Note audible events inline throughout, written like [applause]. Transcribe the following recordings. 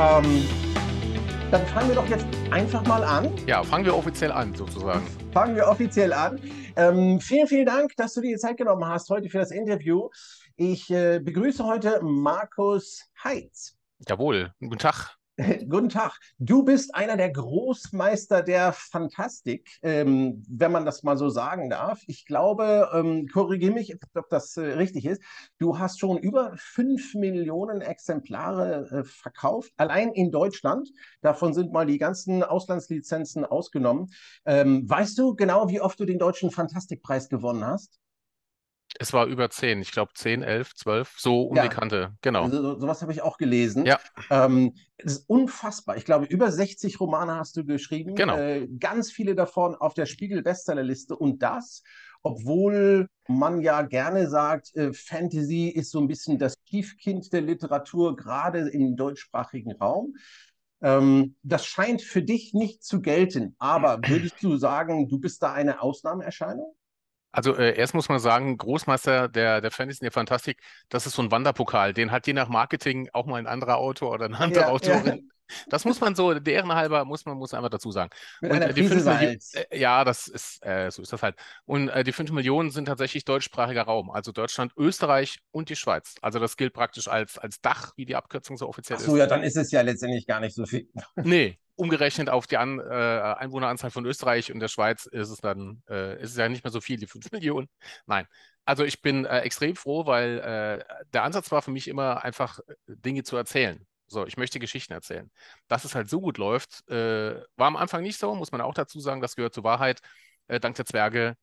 Ähm, dann fangen wir doch jetzt einfach mal an. Ja, fangen wir offiziell an, sozusagen. Fangen wir offiziell an. Ähm, vielen, vielen Dank, dass du dir die Zeit genommen hast heute für das Interview. Ich äh, begrüße heute Markus Heitz. Jawohl, guten Tag. [laughs] Guten Tag. Du bist einer der Großmeister der Fantastik, ähm, wenn man das mal so sagen darf. Ich glaube, ähm, korrigiere mich, ob das äh, richtig ist. Du hast schon über fünf Millionen Exemplare äh, verkauft, allein in Deutschland. Davon sind mal die ganzen Auslandslizenzen ausgenommen. Ähm, weißt du genau, wie oft du den Deutschen Fantastikpreis gewonnen hast? Es war über 10, ich glaube 10, 11, 12, so Unbekannte, ja. die Kante, genau. Also sowas habe ich auch gelesen. Ja. Ähm, das ist unfassbar. Ich glaube, über 60 Romane hast du geschrieben. Genau. Äh, ganz viele davon auf der Spiegel-Bestsellerliste und das obwohl man ja gerne sagt, äh, Fantasy ist so ein bisschen das Stiefkind der Literatur, gerade im deutschsprachigen Raum. Ähm, das scheint für dich nicht zu gelten, aber würdest du sagen, du bist da eine Ausnahmeerscheinung? Also äh, erst muss man sagen, Großmeister der, der Fantasy der Fantastik, das ist so ein Wanderpokal. Den hat je nach Marketing auch mal ein anderer Autor oder eine andere ja, Autorin. Ja. Das muss man so, der halber muss man muss einfach dazu sagen. Mit Und, äh, die fünf Millionen, äh, ja, das ist, äh, so ist das halt. Und äh, die 5 Millionen sind tatsächlich deutschsprachiger Raum, also Deutschland, Österreich und die Schweiz. Also das gilt praktisch als, als Dach, wie die Abkürzung so offiziell Ach so, ist. So, ja, dann ist es ja letztendlich gar nicht so viel. Nee, umgerechnet auf die An äh, Einwohneranzahl von Österreich und der Schweiz ist es dann, äh, ist es ja nicht mehr so viel, die 5 [laughs] Millionen. Nein. Also ich bin äh, extrem froh, weil äh, der Ansatz war für mich immer einfach, äh, Dinge zu erzählen. So, ich möchte Geschichten erzählen. Dass es halt so gut läuft, äh, war am Anfang nicht so, muss man auch dazu sagen, das gehört zur Wahrheit. dank der Zwerge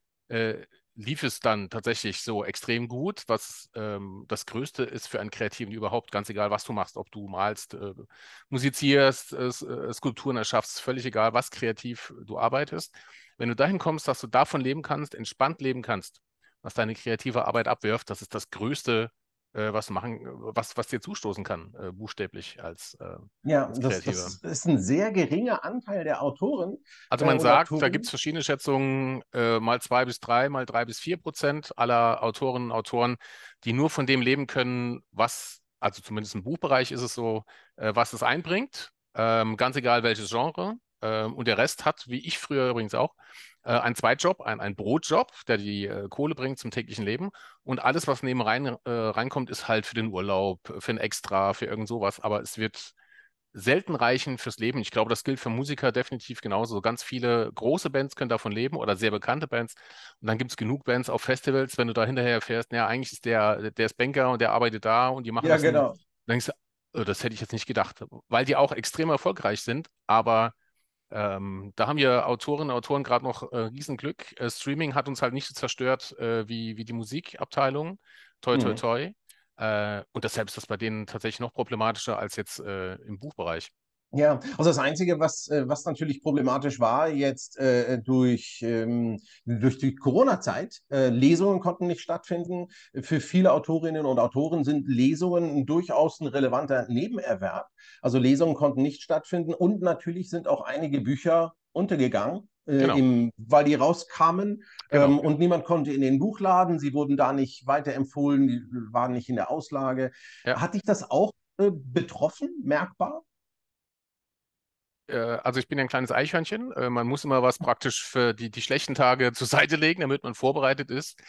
lief es dann tatsächlich so extrem gut, was ähm, das Größte ist für einen Kreativen überhaupt, ganz egal, was du machst, ob du malst, äh, musizierst, äh, äh, Skulpturen erschaffst, völlig egal, was kreativ du arbeitest. Wenn du dahin kommst, dass du davon leben kannst, entspannt leben kannst, was deine kreative Arbeit abwirft, das ist das Größte, äh, was machen, was, was dir zustoßen kann, äh, buchstäblich als äh, Ja, als das, das, ist ein sehr geringer Anteil der Autoren. Also äh, man sagt, Autoren. da gibt es verschiedene Schätzungen, äh, mal zwei bis drei, mal drei bis vier Prozent aller Autorinnen und Autoren, die nur von dem leben können, was, also zumindest im Buchbereich ist es so, was es einbringt, ähm, ganz egal welches Genre. Ähm, und der Rest hat, wie ich früher übrigens auch, äh, einen Zweitjob, ein, ein Brotjob, der die äh, Kohle bringt zum täglichen Leben. Und alles, was neben rein, äh, reinkommt, ist halt für den Urlaub, für ein Extra, für irgend sowas. Aber es wird selten reichen fürs Leben. Ich glaube, das gilt für Musiker definitiv genauso. Ganz viele große Bands können davon leben oder sehr bekannte Bands. Und dann gibt es genug Bands auf Festivals, wenn du da hinterher fährst, ja, eigentlich ist der, der ist Banker und der arbeitet da und die machen ja, das. Ja, genau. Dann denkst du, oh, das hätte ich jetzt nicht gedacht, weil die auch extrem erfolgreich sind, aber ähm, da haben wir Autorinnen und Autoren gerade noch äh, Riesenglück. Äh, Streaming hat uns halt nicht so zerstört äh, wie, wie die Musikabteilung. Toi, toi, mhm. toi. Mhm. und deshalb ist das bei denen tatsächlich noch problematischer als jetzt äh, im Buchbereich. Ja, also das Einzige, was, äh, was natürlich problematisch war jetzt äh, durch, ähm, durch die Corona-Zeit, äh, Lesungen konnten nicht stattfinden. Für viele Autorinnen und Autoren sind Lesungen durchaus ein relevanter Nebenerwerb. Also Lesungen konnten nicht stattfinden und natürlich sind auch einige Bücher untergegangen. Äh, genau. im, weil die rauskamen genau. ähm, genau. und niemand konnte in den Buchladen, sie wurden da nicht weiterempfohlen, die waren nicht in der Auslage. Ja. Hat dich das auch äh, betroffen, merkbar? Äh, also ich bin ja ein kleines Eichhörnchen. Äh, man muss immer was praktisch für die, die schlechten Tage [laughs] zur Seite legen, damit man vorbereitet ist.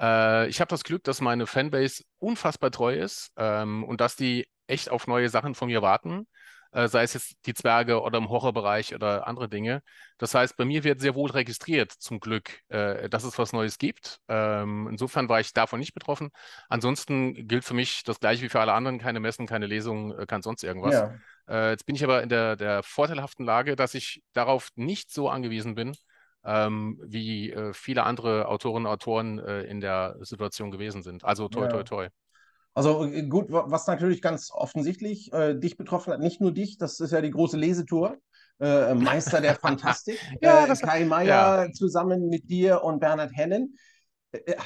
Äh, ich habe das Glück, dass meine Fanbase unfassbar treu ist ähm, und dass die echt auf neue Sachen von mir warten. Sei es jetzt die Zwerge oder im Horrorbereich oder andere Dinge. Das heißt, bei mir wird sehr wohl registriert, zum Glück, dass es was Neues gibt. Ähm, insofern war ich davon nicht betroffen. Ansonsten gilt für mich das Gleiche wie für alle anderen: keine Messen, keine Lesungen, kein sonst irgendwas. Ja. Äh, jetzt bin ich aber in der, der vorteilhaften Lage, dass ich darauf nicht so angewiesen bin, ähm, wie äh, viele andere Autorinnen und Autoren äh, in der Situation gewesen sind. Also toi, toi, toi. Also äh, gut, was natürlich ganz offensichtlich äh, dich betroffen hat, nicht nur dich, das ist ja die große Lesetour. Äh, Meister der [laughs] Fantastik, ja, äh, das, Kai Meier ja. zusammen mit dir und Bernhard Hennen.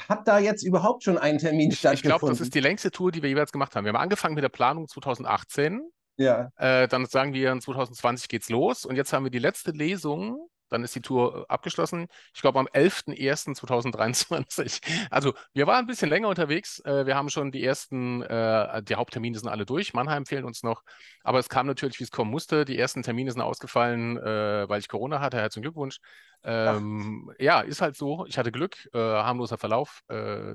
Hat da jetzt überhaupt schon ein Termin stattgefunden? Ich glaube, das ist die längste Tour, die wir jeweils gemacht haben. Wir haben angefangen mit der Planung 2018 ja. Äh, dann sagen wir, in 2020 geht's los. Und jetzt haben wir die letzte Lesung. Dann ist die Tour äh, abgeschlossen. Ich glaube, am 11.01.2023. [laughs] Also, wir waren ein bisschen länger unterwegs. Äh, wir haben schon die ersten, äh, die Haupttermine sind alle durch. Mannheim fehlen uns noch. Aber es kam natürlich, wie es kommen musste. Die ersten Termine sind ausgefallen, weil ich Corona hatte. Herzlichen Glückwunsch. Ähm, ja, ist halt so. Ich hatte Glück, harmloser Verlauf,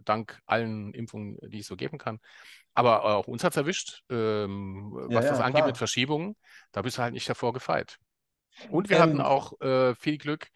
dank allen Impfungen, die ich so geben kann. Aber äh, auch uns hat es erwischt, ähm, was ja, das angeht klar. mit Verschiebungen. Da bist du halt nicht davor gefeit. Und wir ähm, hatten auch äh, viel Glück,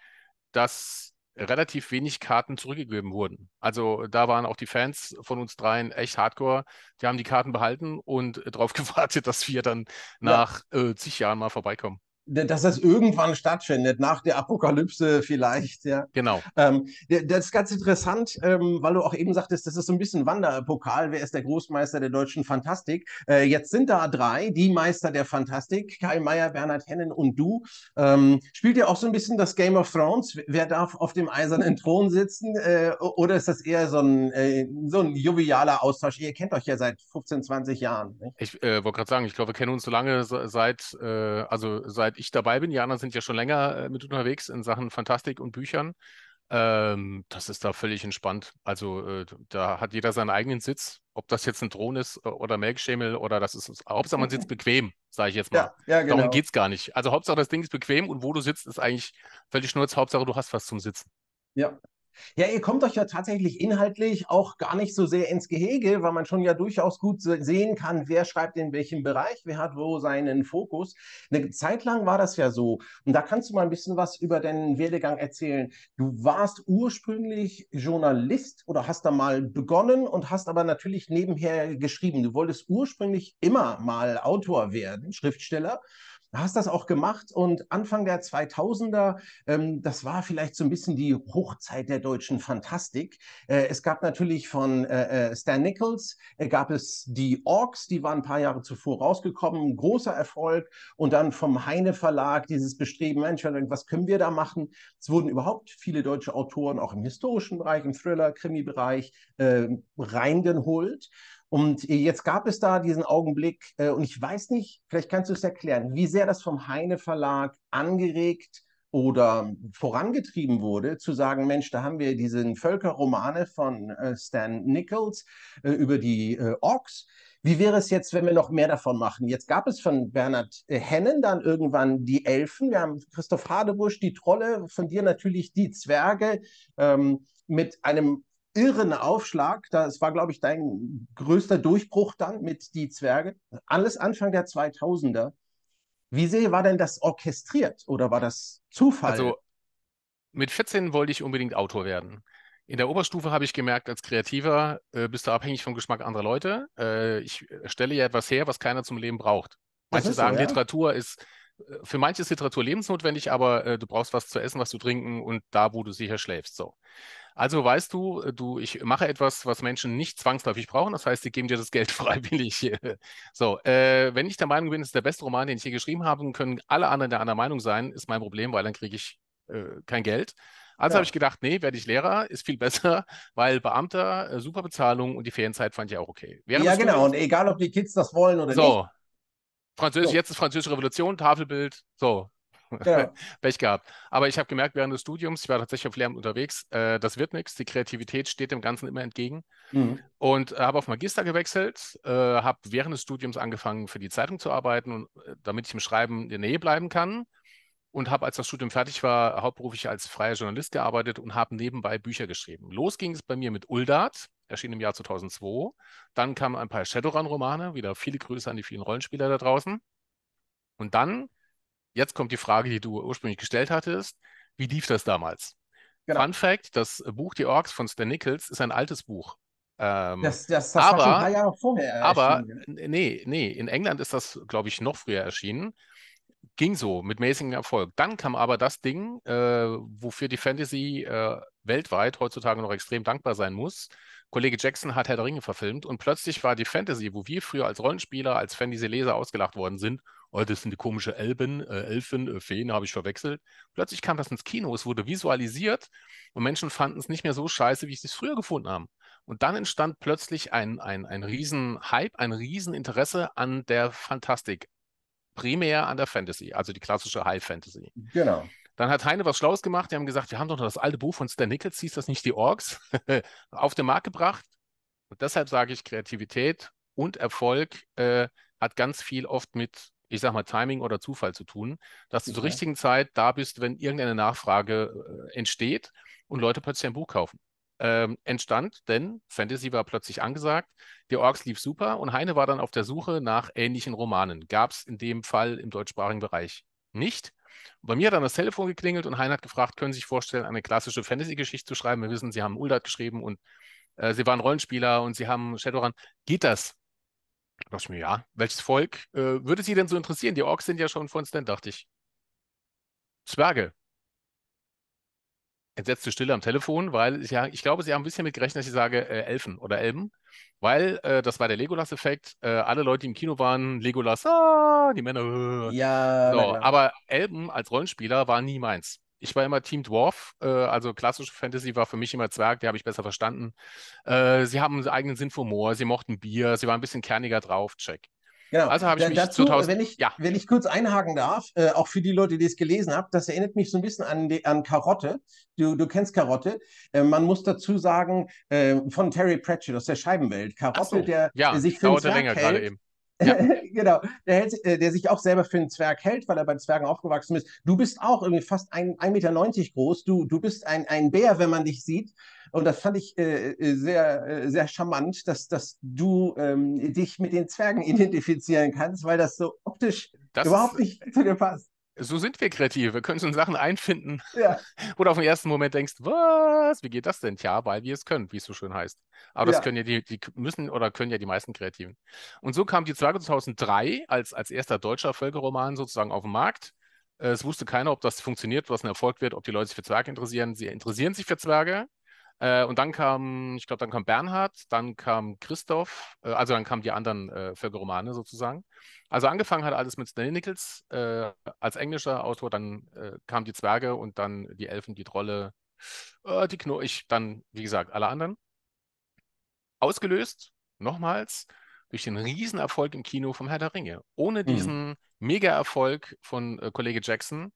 dass relativ wenig Karten zurückgegeben wurden. Also da waren auch die Fans von uns dreien echt hardcore. Die haben die Karten behalten und äh, darauf [laughs] gewartet, dass wir dann nach ja. äh, zig Jahren mal vorbeikommen dass das irgendwann stattfindet, nach der Apokalypse vielleicht, ja. Genau. Ähm, das ist ganz interessant, ähm, weil du auch eben sagtest, das ist so ein bisschen Wanderpokal, wer ist der Großmeister der deutschen Fantastik? Äh, jetzt sind da drei, die Meister der Fantastik, Kai Meier, Bernhard Hennen und du. Ähm, spielt ihr auch so ein bisschen das Game of Thrones? Wer darf auf dem eisernen Thron sitzen? Äh, oder ist das eher so ein, äh, so ein jovialer Austausch? Ihr kennt euch ja seit 15, 20 Jahren. Nicht? Ich äh, wollte gerade sagen, ich glaube, wir kennen uns so lange seit, äh, also seit ich dabei bin. Die anderen sind ja schon länger äh, mit unterwegs in Sachen Fantastik und Büchern. Ähm, das ist da völlig entspannt. Also äh, da hat jeder seinen eigenen Sitz. Ob das jetzt ein Thron ist äh, oder Melkschemel oder das ist. Hauptsache man sitzt [laughs] bequem, sage ich jetzt mal. Ja, ja, genau. Darum geht es gar nicht. Also Hauptsache das Ding ist bequem und wo du sitzt, ist eigentlich völlig schnurz. Hauptsache du hast was zum Sitzen. Ja, ja, ihr kommt euch ja tatsächlich inhaltlich auch gar nicht so sehr ins Gehege, weil man schon ja durchaus gut sehen kann, wer schreibt in welchem Bereich, wer hat wo seinen Fokus. Eine Zeit lang war das ja so. Und da kannst du mal ein bisschen was über deinen Werdegang erzählen. Du warst ursprünglich Journalist oder hast da mal begonnen und hast aber natürlich nebenher geschrieben. Du wolltest ursprünglich immer mal Autor werden, Schriftsteller hast das auch gemacht und Anfang der 2000er, ähm, das war vielleicht so ein bisschen die Hochzeit der deutschen Fantastik. Äh, es gab natürlich von äh, äh, Stan Nichols, äh, gab es die Orks, die waren ein paar Jahre zuvor rausgekommen, großer Erfolg und dann vom Heine Verlag dieses Bestreben, Mensch, was können wir da machen? Es wurden überhaupt viele deutsche Autoren auch im historischen Bereich, im Thriller, Krimi-Bereich ähm, reingeholt. Und jetzt gab es da diesen Augenblick, äh, und ich weiß nicht, vielleicht kannst du es erklären, wie sehr das vom Heine Verlag angeregt oder vorangetrieben wurde, zu sagen, Mensch, da haben wir diesen Völkerromane von äh, Stan Nichols äh, über die äh, Orks. Wie wäre es jetzt, wenn wir noch mehr davon machen? Jetzt gab es von Bernhard äh, Hennen dann irgendwann die Elfen. Wir haben Christoph Hadebusch, die Trolle, von dir natürlich die Zwerge ähm, mit einem irren Aufschlag. Das war, glaube ich, dein größter Durchbruch dann mit Die Zwerge. Alles Anfang der 2000er. Wie sehr war denn das orchestriert oder war das Zufall? Also mit 14 wollte ich unbedingt Autor werden. In der Oberstufe habe ich gemerkt, als Kreativer äh, bist du abhängig vom Geschmack anderer Leute. Äh, ich äh, stelle ja etwas her, was keiner zum Leben braucht. Manche sagen, so, ja? Literatur ist für manche ist Literatur lebensnotwendig, aber äh, du brauchst was zu essen, was zu trinken und da, wo du sicher schläfst. So. Also weißt du, äh, du, ich mache etwas, was Menschen nicht zwangsläufig brauchen. Das heißt, sie geben dir das Geld [laughs] freiwillig. so, äh, wenn ich der Meinung bin, es ist der beste Roman, den ich hier geschrieben habe, können alle anderen der anderen Meinung sein, ist mein Problem, weil dann kriege ich äh, kein Geld. Also ja. habe ich gedacht, nee, werde ich Lehrer, ist viel besser, [laughs] weil Beamter, äh, super Bezahlung und die Ferienzeit fand ich auch okay. Während ja, genau, und egal, ob die Kids das wollen oder so, nicht. Französisch, so. jetzt ist Französische Revolution, Tafelbild, so. Ja. [laughs] Pech gehabt. Aber ich habe gemerkt, während des Studiums, ich war tatsächlich auf Lehramt unterwegs, äh, das wird nichts. Die Kreativität steht dem Ganzen immer entgegen. Mhm. Und äh, habe auf Magister gewechselt, äh, habe während des Studiums angefangen, für die Zeitung zu arbeiten, und, äh, damit ich im Schreiben in der Nähe bleiben kann. Und habe, als das Studium fertig war, hauptberuflich als freier Journalist gearbeitet und habe nebenbei Bücher geschrieben. Los ging es bei mir mit Uldat erschien im Jahr 2002. Dann kamen ein paar Shadowrun-Romane, wieder viele Grüße an die vielen Rollenspieler da draußen. Und dann, jetzt kommt die Frage, die du ursprünglich gestellt hattest, wie lief das damals? Genau. Fun Fact, das Buch Die Orks von Stan Nichols ist ein altes Buch. Ähm, das, das, das aber, war schon ein paar Jahre vorher erschienen. Aber, nee, nee, in England ist das, glaube ich, noch früher erschienen. Ging so, mit mäßigem Erfolg. Dann kam aber das Ding, äh, wofür die Fantasy äh, weltweit heutzutage noch extrem dankbar sein muss. Kollege Jackson hat Herr der Ringe verfilmt und plötzlich war die Fantasy, wo wir früher als Rollenspieler, als Fantasy-Leser ausgelacht worden sind, oh, das sind die komischen Elben, äh, Elfen, äh, Feen, habe ich verwechselt. Plötzlich kam das ins Kino, es wurde visualisiert und Menschen fanden es nicht mehr so scheiße, wie sie es früher gefunden haben. Und dann entstand plötzlich ein, ein, ein Riesen-Hype, ein Rieseninteresse an der Fantastik. Primär an der Fantasy, also die klassische High Fantasy. Genau. Dann hat Heine was Schlaues gemacht. Die haben gesagt, wir haben doch noch das alte Buch von Stan Nichols, hieß das nicht die Orks, [laughs] auf den Markt gebracht. Und deshalb sage ich, Kreativität und Erfolg äh, hat ganz viel oft mit, ich sag mal, Timing oder Zufall zu tun, dass du zur richtigen Zeit da bist, wenn irgendeine Nachfrage äh, entsteht und Leute plötzlich ein Buch kaufen. Ähm, entstand, denn Fantasy war plötzlich angesagt, die Orks lief super und Heine war dann auf der Suche nach ähnlichen Romanen. Gab es in dem Fall im deutschsprachigen Bereich nicht. Und bei mir hat dann das Telefon geklingelt und Hein hat gefragt, können Sie sich vorstellen, eine klassische Fantasy-Geschichte zu schreiben? Wir wissen, Sie haben Uldat geschrieben und äh, Sie waren Rollenspieler und Sie haben Shadowrun. Geht das? Da dachte ich mir, ja, welches Volk äh, würde Sie denn so interessieren? Die Orks sind ja schon von Stan, dachte ich. Zwerge entsetzte Stille am Telefon, weil ich, ja, ich glaube, sie haben ein bisschen mit gerechnet, dass ich sage äh, Elfen oder Elben, weil äh, das war der Legolas-Effekt. Äh, alle Leute, die im Kino waren, Legolas, ah, die Männer. Äh. Ja. So, aber Elben als Rollenspieler war nie meins. Ich war immer Team Dwarf, äh, also klassische Fantasy war für mich immer Zwerg, die habe ich besser verstanden. Äh, sie haben einen eigenen Sinn für Humor, sie mochten Bier, sie waren ein bisschen kerniger drauf, check. Genau. Also habe ich mich dazu, 2000, wenn ich, ja. wenn ich kurz einhaken darf, äh, auch für die Leute, die es gelesen haben, das erinnert mich so ein bisschen an, die, an Karotte. Du, du kennst Karotte. Äh, man muss dazu sagen, äh, von Terry Pratchett aus der Scheibenwelt. Karotte, so. der, ja, der sich für Karotte Ringe gerade eben. Ja. [laughs] genau. Der, hält, äh, der, sich auch selber für einen Zwerg hält, weil er bei Zwergen aufgewachsen ist. Du bist auch irgendwie fast 1,90 Meter groß. Du, du bist ein, ein Bär, wenn man dich sieht. Und das fand ich äh, äh sehr, äh, sehr charmant, dass, dass du ähm, dich mit den Zwergen [laughs] identifizieren kannst, weil das so optisch das überhaupt ist, nicht zu dir passt so sind wir kreativ. Wir können uns Sachen einfinden, ja. [laughs] wo du auf den ersten Moment denkst, was, wie geht das denn? Tja, weil wir es können, wie es so schön heißt. Aber ja. das können ja die, die müssen oder können ja die meisten Kreativen. Und so kam die Zwerge 2003 als, als erster deutscher Völkerroman sozusagen auf den Markt. Äh, es wusste keiner, ob das funktioniert, was ein Erfolg wird, ob die Leute sich für Zwerge interessieren. Sie interessieren sich für Zwerge. Äh, und dann kam, ich glaube, dann kam Bernhard, dann kam Christoph, äh, also dann kamen die anderen äh, Völkerromane sozusagen. Also angefangen hat alles mit Snell Nichols äh, als englischer Autor, dann äh, kamen die Zwerge und dann die Elfen, die Trolle, äh, die Kno, ich, dann, wie gesagt, alle anderen. Ausgelöst, nochmals, durch den Riesenerfolg im Kino vom Herr der Ringe. Ohne mhm. diesen mhm. Mega-Erfolg von äh, Kollege Jackson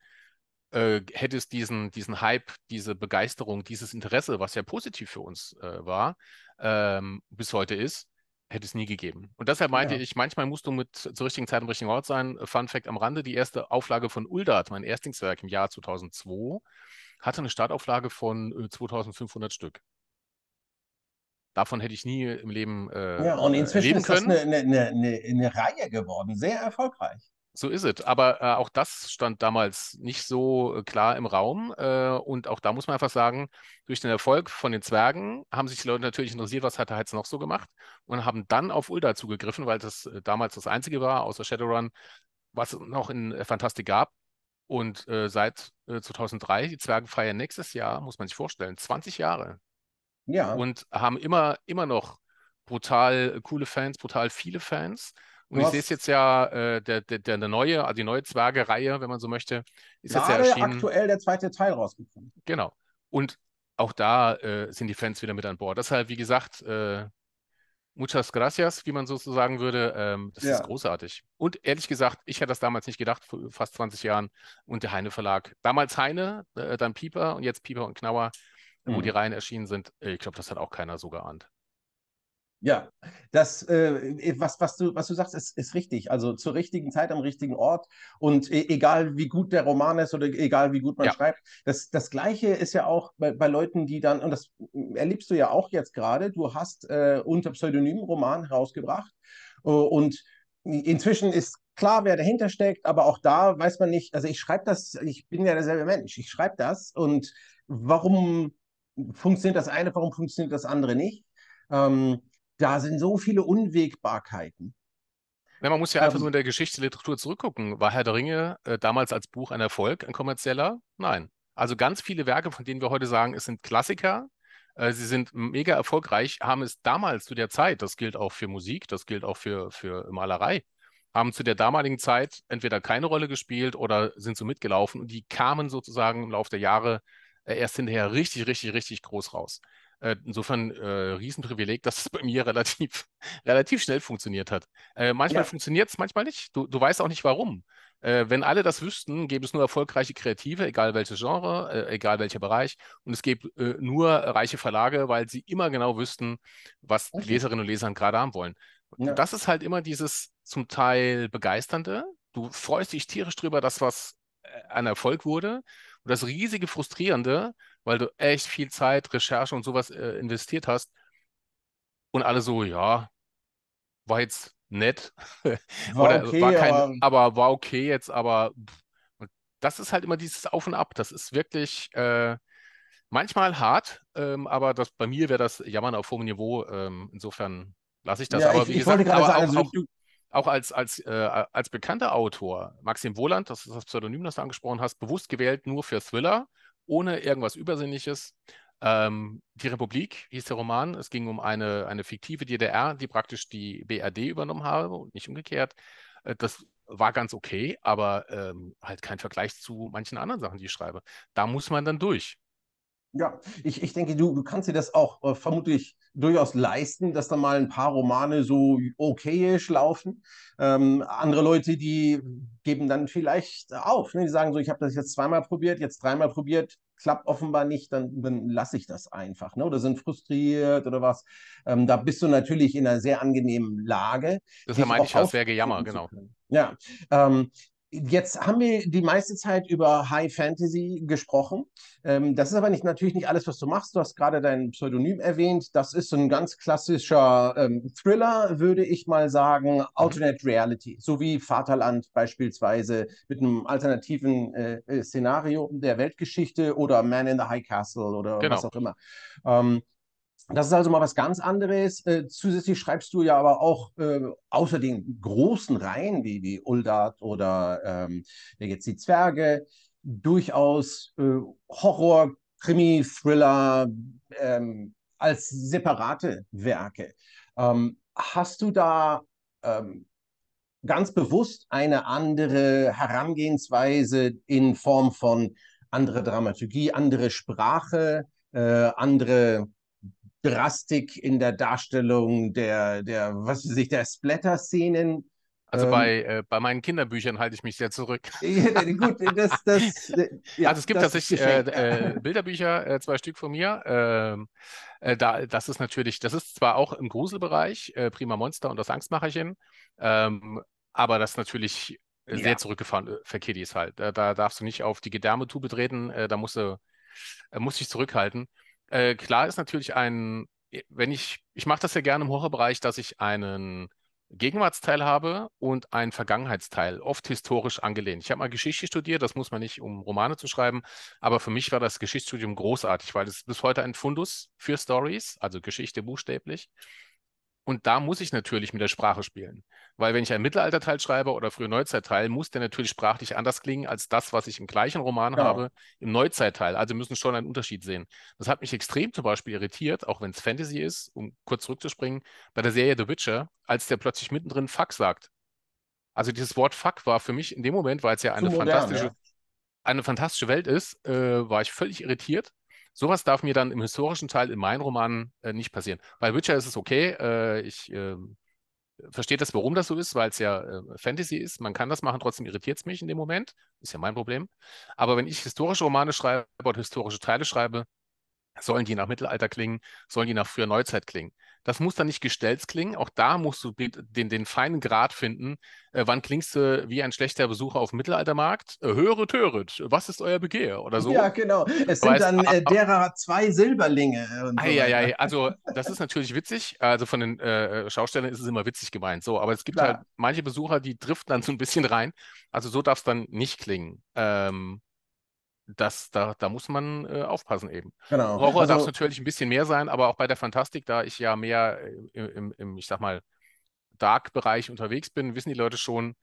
äh, hätte es diesen, diesen Hype, diese Begeisterung, dieses Interesse, was ja positiv für uns äh, war, ähm, bis heute ist, hätte es nie gegeben. Und deshalb meinte ja. ich, manchmal musst du mit zur richtigen Zeit am richtigen Ort sein. Fun Fact am Rande, die erste Auflage von Uldat, mein Erstlingswerk im Jahr 2002, hatte eine Startauflage von 2500 äh, Stück. Davon hätte ich nie im Leben äh, Ja, und inzwischen äh, leben ist das das eine, eine, eine, eine Reihe geworden, sehr erfolgreich. So ist es. Aber äh, auch das stand damals nicht so äh, klar im Raum. Äh, und auch da muss man einfach sagen, durch den Erfolg von den Zwergen haben sich die Leute natürlich interessiert, was hat er jetzt noch so gemacht und haben dann auf Ulda zugegriffen, weil das äh, damals das einzige war, außer Shadowrun, was es noch in äh, Fantastik gab. Und seit 2003, die Zwerge feiern nächstes Jahr, muss man sich vorstellen, 20 Jahre. Ja. Und haben immer, immer noch brutal coole Fans, brutal viele Fans und Was? ich sehe es jetzt ja, äh, der, der, der neue, also die neue Zwerge-Reihe, wenn man so möchte, ist jetzt ja erschienen. aktuell der zweite Teil rausgekommen. Genau. Und auch da äh, sind die Fans wieder mit an Bord. Deshalb, wie gesagt, äh, muchas gracias, wie man so sagen würde. Ähm, das ja. ist großartig. Und ehrlich gesagt, ich hätte das damals nicht gedacht, vor fast 20 Jahren. Und der Heine Verlag. Damals Heine, äh, dann Pieper und jetzt Pieper und Knauer, mhm. wo die Reihen erschienen sind. Äh, ich glaube, das hat auch keiner so geahnt. Ja, das, äh, was, was, du, was du sagst, ist, ist richtig. Also zur richtigen Zeit am richtigen Ort. Und e, egal wie gut der Roman ist oder egal wie gut man ja. schreibt, das, das Gleiche ist ja auch bei, bei Leuten, die dann, und das erlebst du ja auch jetzt gerade, du hast äh, unter Pseudonym Roman herausgebracht. Äh, und inzwischen ist klar, wer dahinter steckt, aber auch da weiß man nicht, also ich schreibe das, ich bin ja derselbe Mensch, ich schreibe das und warum funktioniert das eine, warum funktioniert das andere nicht? Ähm, da sind so viele Unwägbarkeiten. Ja, man muss ja einfach ähm. nur in der Geschichtsliteratur zurückgucken. War Herr der Ringe äh, damals als Buch ein Erfolg, ein kommerzieller? Nein. Also ganz viele Werke, von denen wir heute sagen, es sind Klassiker, äh, sie sind mega erfolgreich, haben es damals zu der Zeit, das gilt auch für Musik, das gilt auch für, für Malerei, haben zu der damaligen Zeit entweder keine Rolle gespielt oder sind so mitgelaufen und die kamen sozusagen im Laufe der Jahre äh, erst hinterher richtig, richtig, richtig groß raus. Äh, insofern äh, Riesenprivileg, [laughs] dass es bei mir relativ, relativ schnell funktioniert hat. Äh, manchmal ja. funktioniert es, manchmal nicht. Du, du weißt auch nicht warum. Äh, wenn alle das wüssten, gäbe es nur erfolgreiche Kreative, egal welches Genre, äh, egal welcher Bereich. Und es gäbe äh, nur reiche Verlage, weil sie immer genau wüssten, was okay. Leserinnen und Leser gerade haben wollen. Ja. Das ist halt immer dieses zum Teil begeisternde. Du freust dich tierisch drüber, dass was ein Erfolg wurde. Und das riesige Frustrierende, weil du echt viel Zeit, Recherche und sowas äh, investiert hast. Und alle so, ja, war jetzt nett. [laughs] War Oder okay, war kein, aber... aber... war okay jetzt, aber das ist halt immer dieses Auf und Ab. Das ist wirklich äh, manchmal hart, ähm, aber das, bei mir wäre das Jammern auf hohem Niveau. Ähm, insofern lasse ich das. Ja, aber ich, wie ich gesagt, aber sagen, auch, also auch als, als, äh, als bekannter Autor, Maxim Wohland, das ist das Pseudonym, das du angesprochen hast, bewusst gewählt nur für Thriller, ohne irgendwas Übersinnliches. Ähm, die Republik hieß der Roman. Es ging um eine, eine fiktive DDR, die praktisch die BRD übernommen habe und nicht umgekehrt. Äh, das war ganz okay, aber ähm, halt kein Vergleich zu manchen anderen Sachen, die ich schreibe. Da muss man dann durch. Ja, ich, ich denke, du, du kannst dir das auch äh, vermutlich durchaus leisten, dass da mal ein paar Romane so okayisch laufen. Ähm, andere Leute, die geben dann vielleicht auf. Ne? Die sagen so, ich habe das jetzt zweimal probiert, jetzt dreimal probiert, klappt offenbar nicht, dann, dann lasse ich das einfach. Ne? Oder sind frustriert oder was. Ähm, da bist du natürlich in einer sehr angenehmen Lage. Das ist ja mein ich auch, sehr Gejammer, genau. Ja, ähm, Jetzt haben wir die meiste Zeit über High Fantasy gesprochen. Ähm, das ist aber nicht, natürlich nicht alles, was du machst. Du hast gerade dein Pseudonym erwähnt. Das ist so ein ganz klassischer ähm, Thriller, würde ich mal sagen. Mhm. Alternate Reality, so wie Vaterland beispielsweise mit einem alternativen äh, äh, Szenario der Weltgeschichte oder Man in the High Castle oder genau. was auch immer. Ähm, das ist also mal was ganz anderes. Äh, zusätzlich schreibst du ja aber auch äh, außer den großen Reihen wie, wie Uldat oder ähm, jetzt die Zwerge durchaus äh, Horror, Krimi, Thriller ähm, als separate Werke. Ähm, hast du da ähm, ganz bewusst eine andere Herangehensweise in Form von andere Dramaturgie, andere Sprache, äh, andere Drastik in der Darstellung der, der was weiß ich, der Splatter-Szenen. Also ähm, bei, äh, bei meinen Kinderbüchern halte ich mich sehr zurück. [laughs] gut, das, das, äh, ja, also es gibt tatsächlich äh, äh, Bilderbücher, äh, zwei Stück von mir. Ähm, äh, da, das ist natürlich, das ist zwar auch im Gruselbereich, Prima Monster und das Angstmacherchen, ähm, aber das ist natürlich ja. sehr zurückgefahren für Kiddies halt. Da, da, darfst du nicht auf die Gedärmetube treten, da musst du, musst dich zurückhalten. Äh, klar ist natürlich ein, äh, wenn ich, ich mache das ja gerne im Horrorbereich, dass ich einen Gegenwartsteil habe und einen Vergangenheitsteil, oft historisch angelehnt. Ich habe mal Geschichte studiert, das muss man nicht, um Romane zu schreiben, aber für mich war das Geschichtsstudium großartig, weil es bis heute ein Fundus für Stories, also Geschichte buchstäblich. Und da muss ich natürlich mit der Sprache spielen. Weil wenn ich einen Mittelalterteil schreibe oder frühe Neuzeitteil, muss der natürlich sprachlich anders klingen als das, was ich im gleichen Roman genau. habe, im Neuzeitteil. Also müssen schon einen Unterschied sehen. Das hat mich extrem zum Beispiel irritiert, auch wenn es Fantasy ist, um kurz zurückzuspringen, bei der Serie The Witcher, als der plötzlich mittendrin Fuck sagt. Also dieses Wort Fuck war für mich in dem Moment, weil es ja eine, modern, fantastische, ja. eine fantastische Welt ist, äh, war ich völlig irritiert Sowas darf mir dann im historischen Teil in meinen Romanen äh, nicht passieren. Bei Witcher ist es okay. Äh, ich äh, verstehe das, warum das so ist, weil es ja ähm, Fantasy ist. Man kann das machen, trotzdem irritiert es mich in dem Moment. Ist ja mein Problem. Aber wenn ich historische Romane schreibe und historische Teile schreibe, sollen die nach Mittelalter klingen, sollen die nach früher Neuzeit klingen. Das muss dann nicht gestellt klingen. Auch da musst du den, den feinen Grad finden. Äh, wann klingst du wie ein schlechter Besucher auf dem Mittelaltermarkt? Äh, höret, höret, was ist euer Begehr? Oder so. Ja, genau. Es sind weißt, dann äh, derer zwei Silberlinge. Äh, und ai, Also, das ist natürlich witzig. Also, von den äh, äh, Schaustellern ist es immer witzig gemeint. So, aber es gibt Klar. halt manche Besucher, die driften dann so ein bisschen rein. Also, so darf es dann nicht klingen. Ähm, das, da, da muss man äh, aufpassen eben. Genau. Horror also, darf es natürlich ein bisschen mehr sein, aber auch bei der Fantastik, da ich ja mehr äh, im, im ich sag mal, Dark-Bereich unterwegs bin, wissen die Leute schon,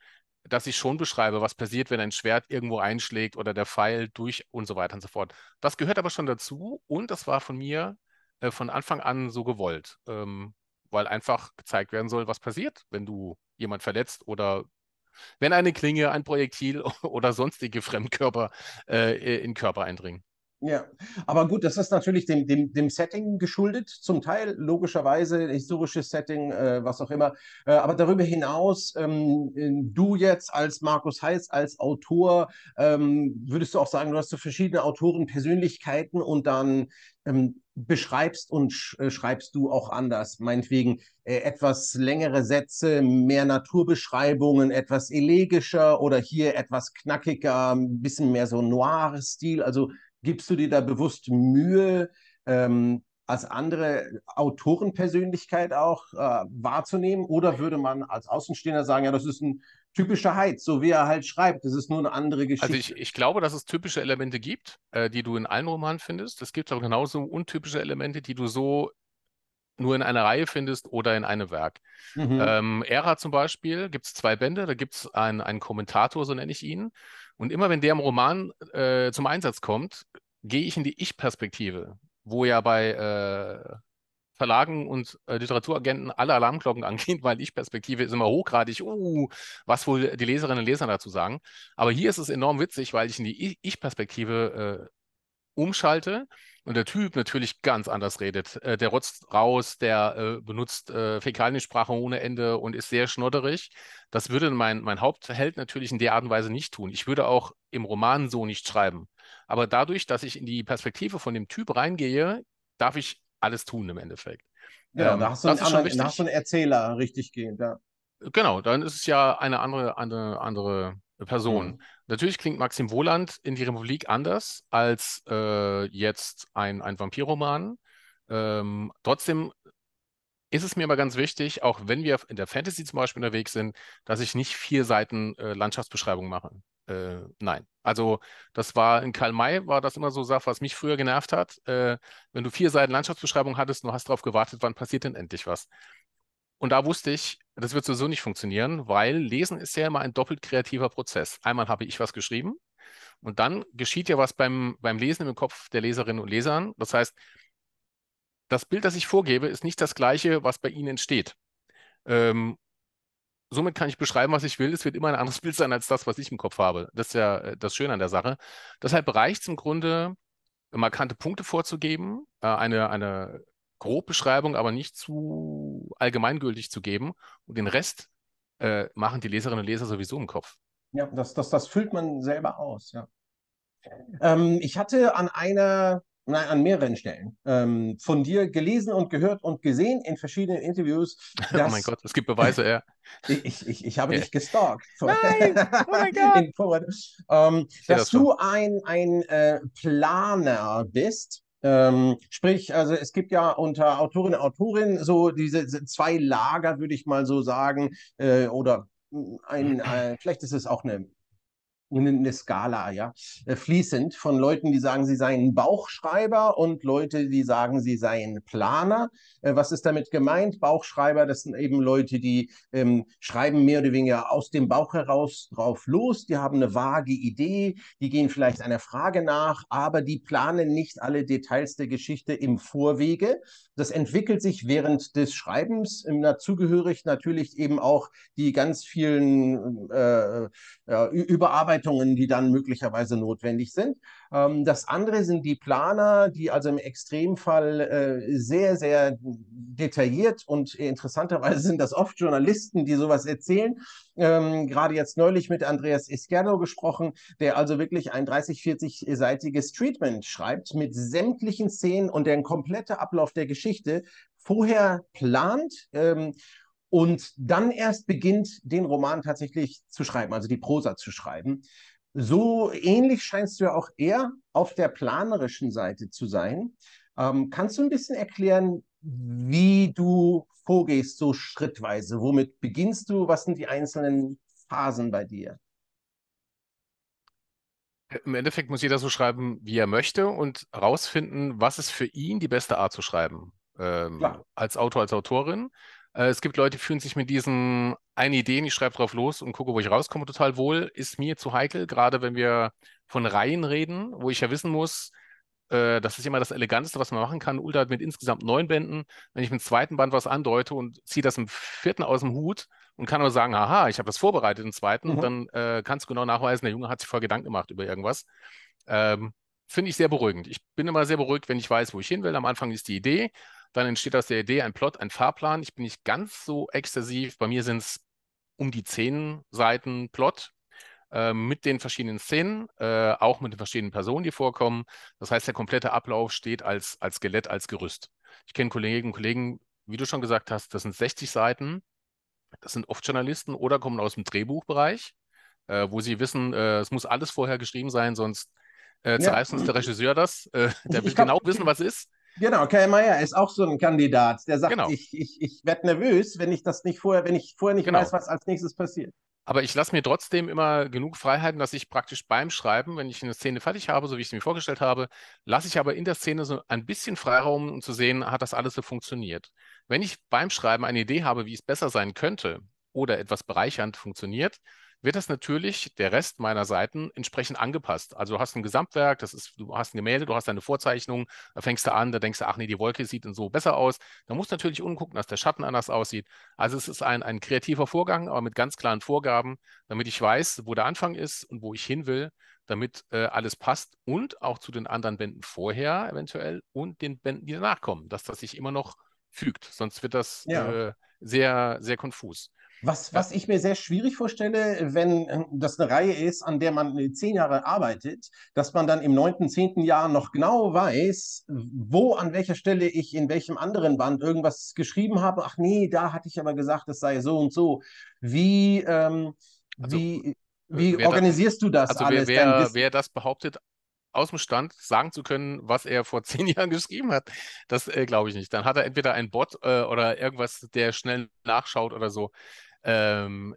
dass ich schon beschreibe, was passiert, wenn ein Schwert irgendwo einschlägt oder der Pfeil durch und so weiter und so fort. Das gehört aber schon dazu und das war von mir äh, von Anfang an so gewollt, ähm, weil einfach gezeigt werden soll, was passiert, wenn du jemand verletzt oder wenn eine Klinge, ein Projektil [laughs] oder sonstige Fremdkörper äh, in Körper eindringen. Ja, aber gut, das ist natürlich dem, dem, dem Setting geschuldet, zum Teil logischerweise, historisches Setting, äh, was auch immer. Äh, aber darüber hinaus, ähm, du jetzt als Markus Heiß, als Autor, ähm, würdest du auch sagen, du hast so verschiedene Autoren, Persönlichkeiten und dann ähm, beschreibst und sch äh, schreibst du auch anders. Meinetwegen äh, etwas längere Sätze, mehr Naturbeschreibungen, etwas elegischer oder hier etwas knackiger, ein bisschen mehr so noir Stil. Also gibst du dir da bewusst Mühe, ähm, als andere Autorenpersönlichkeit auch äh, wahrzunehmen? Oder würde man als Außenstehender sagen, ja, das ist ein typischer Heiz, so wie er halt schreibt. Das ist nur eine andere also Geschichte. Also ich, ich glaube, dass es typische Elemente gibt, äh, die du in allen Romanen findest. Es gibt aber genauso untypische Elemente, die du so nur in einer Reihe findest oder in einem Werk. Mhm. Ähm, Ära zum Beispiel gibt es zwei Bände, da gibt es einen, einen Kommentator, so nenne ich ihn. Und immer wenn der im Roman äh, zum Einsatz kommt, gehe ich in die Ich-Perspektive wo ja bei äh, Verlagen und äh, Literaturagenten alle Alarmglocken [laughs] angehen, weil ich Perspektive ist immer hochgradig, uh, was wohl die Leserinnen und Leser dazu sagen. Aber hier ist es enorm witzig, weil ich in die Ich-Perspektive äh, umschalte und der Typ natürlich ganz anders redet. Äh, der rotzt raus, der äh, benutzt äh, Fäkaliensprache ohne Ende und ist sehr schnodderig. Das würde mein, mein Hauptheld natürlich in der Art und Weise nicht tun. Ich würde auch im Roman so nicht schreiben. Aber dadurch, dass ich in die Perspektive von dem Typ reingehe, darf ich alles tun im Endeffekt. Ja, genau, ähm, da, hast du einen anderen, da hast du einen Erzähler richtig gehend, ja. Genau, dann ist es ja eine andere, eine andere Person. Mhm. Natürlich klingt Maxim Wohland in die Republik anders als äh, jetzt ein, ein Vampirroman. Ähm, trotzdem ist es mir aber ganz wichtig, auch wenn wir in der Fantasy zum Beispiel unterwegs sind, dass ich nicht vier Seiten äh, Landschaftsbeschreibung mache äh, nein. Also das war in Karl May war das immer so Sache, was mich früher genervt hat. Äh, wenn du vier Seiten Landschaftsbeschreibung hattest und du hast darauf gewartet, wann passiert denn endlich was? Und da wusste ich, das wird sowieso nicht funktionieren, weil Lesen ist ja immer ein doppelt kreativer Prozess. Einmal habe ich was geschrieben und dann geschieht ja was beim, beim Lesen im Kopf der Leserinnen und Lesern. Das heißt, das Bild, das ich vorgebe, ist nicht das gleiche, was bei ihnen entsteht. Ähm, somit kann ich beschreiben, was ich will. Es wird immer ein anderes Bild sein als das, was ich im Kopf habe. Das ist ja äh, das Schöne an der Sache. Deshalb reicht es im Grunde, markante Punkte vorzugeben, äh, eine, eine Grobbeschreibung, aber nicht zu allgemeingültig zu geben. Und den Rest äh, machen die Leserinnen und Leser sowieso im Kopf. Ja, das, das, das füllt man selber aus, ja. Ähm, ich hatte an einer nein, an mehreren Stellen, ähm, von dir gelesen und gehört und gesehen in verschiedenen Interviews. Dass, [laughs] oh mein Gott, es gibt Beweise, ja. [laughs] ich, ich, ich habe ja. dich gestalkt. [laughs] Nein, oh mein Gott. ähm, dass das du ein, ein äh, Planer bist. Ähm, sprich, also es gibt ja unter Autorinnen und Autorin so diese, diese zwei Lager, würde ich mal so sagen, äh, oder hm, ein, äh, vielleicht ist es auch eine eine Skala, ja, äh, fließend von Leuten, die sagen, sie seien Bauchschreiber und Leute, die sagen, sie seien Planer. Äh, was ist damit gemeint? Bauchschreiber, das sind eben Leute, die ähm, schreiben mehr oder weniger aus dem Bauch heraus drauf los, die haben eine vage Idee, die gehen vielleicht einer Frage nach, aber die planen nicht alle Details der Geschichte im Vorwege. Das entwickelt sich während des Schreibens, dazugehörig natürlich eben auch die ganz vielen äh, ja, Überarbeit Vorbereitungen, die dann möglicherweise notwendig sind. Ähm, das andere sind die Planer, die also im Extremfall äh, sehr, sehr detailliert und interessanterweise sind das oft Journalisten, die sowas erzählen. Ähm, gerade jetzt neulich mit Andreas Izquierdo gesprochen, der also wirklich ein 30, 40-seitiges Treatment schreibt mit sämtlichen Szenen und der komplette Ablauf der Geschichte vorher plant ähm, und dann erst beginnt, den Roman tatsächlich zu schreiben, also die Prosa zu schreiben. So ähnlich scheinst du ja auch eher auf der planerischen Seite zu sein. Ähm, kannst du ein bisschen erklären, wie du vorgehst, so schrittweise? Womit beginnst du? Was sind die einzelnen Phasen bei dir? Im Endeffekt muss jeder so schreiben, wie er möchte und herausfinden, was ist für ihn die beste Art zu schreiben. Ähm, als Autor, als Autorin äh, es gibt Leute, die fühlen sich mit diesen eine Ideen, ich schreibe drauf los und gucke, wo ich rauskomme, total wohl. Ist mir zu heikel, gerade wenn wir von Reihen reden, wo ich ja wissen muss, äh, das ist immer das Eleganteste, was man machen kann. Ulda hat mit insgesamt neun Bänden. Wenn ich mit dem zweiten Band was andeute und ziehe das im vierten aus dem Hut und kann aber sagen, haha, ich habe das vorbereitet im zweiten, mhm. und dann äh, kannst du genau nachweisen, der Junge hat sich voll Gedanken gemacht über irgendwas. Ähm, Finde ich sehr beruhigend. Ich bin immer sehr beruhigt, wenn ich weiß, wo ich hin will. Am Anfang ist die Idee dann entsteht aus der Idee ein Plot, ein Fahrplan. Ich bin nicht ganz so exzessiv. Bei mir sind es um die zehn Seiten Plot äh, mit den verschiedenen Szenen, äh, auch mit den verschiedenen Personen, die vorkommen. Das heißt, der komplette Ablauf steht als, als Skelett, als Gerüst. Ich kenne Kolleginnen und Kollegen, wie du schon gesagt hast, das sind 60 Seiten. Das sind oft Journalisten oder kommen aus dem Drehbuchbereich, äh, wo sie wissen, äh, es muss alles vorher geschrieben sein, sonst äh, zerreißt ja. uns der Regisseur das. Äh, [laughs] der ich will glaub, genau wissen, was ist. Genau, Kai Meier ist auch so ein Kandidat, der sagt, genau. ich, ich, ich werde nervös, wenn ich das nicht vorher, wenn ich vorher nicht genau. weiß, was als nächstes passiert. Aber ich lasse mir trotzdem immer genug Freiheiten, dass ich praktisch beim Schreiben, wenn ich eine Szene fertig habe, so wie ich sie mir vorgestellt habe, lasse ich aber in der Szene so ein bisschen Freiraum, um zu sehen, hat das alles so funktioniert. Wenn ich beim Schreiben eine Idee habe, wie es besser sein könnte oder etwas bereichernd funktioniert, wird das natürlich der Rest meiner Seiten entsprechend angepasst. Also du hast ein Gesamtwerk, das ist, du hast ein Gemälde, du hast deine Vorzeichnung, da fängst du an, da denkst du, ach nee, die Wolke sieht dann so besser aus. Da musst du natürlich umgucken, dass der Schatten anders aussieht. Also es ist ein, ein kreativer Vorgang, aber mit ganz klaren Vorgaben, damit ich weiß, wo der Anfang ist und wo ich hin will, damit äh, alles passt und auch zu den anderen Bänden vorher eventuell und den Bänden, die danach kommen, dass das sich immer noch fügt. Sonst wird das ja. äh, sehr, sehr konfus. Was, was ich mir sehr schwierig vorstelle, wenn äh, das eine Reihe ist, an der man äh, zehn Jahre arbeitet, dass man dann im neunten, zehnten Jahr noch genau weiß, wo, an welcher Stelle ich in welchem anderen Band irgendwas geschrieben habe. Ach nee, da hatte ich aber gesagt, es sei so und so. Wie, ähm, also, wie, wie organisierst das, du das also alles? Wer, wer das behauptet, aus dem Stand sagen zu können, was er vor [laughs] zehn Jahren geschrieben hat. Das äh, glaube ich nicht. Dann hat er entweder einen Bot äh, oder irgendwas, der schnell nachschaut oder so. Ähm,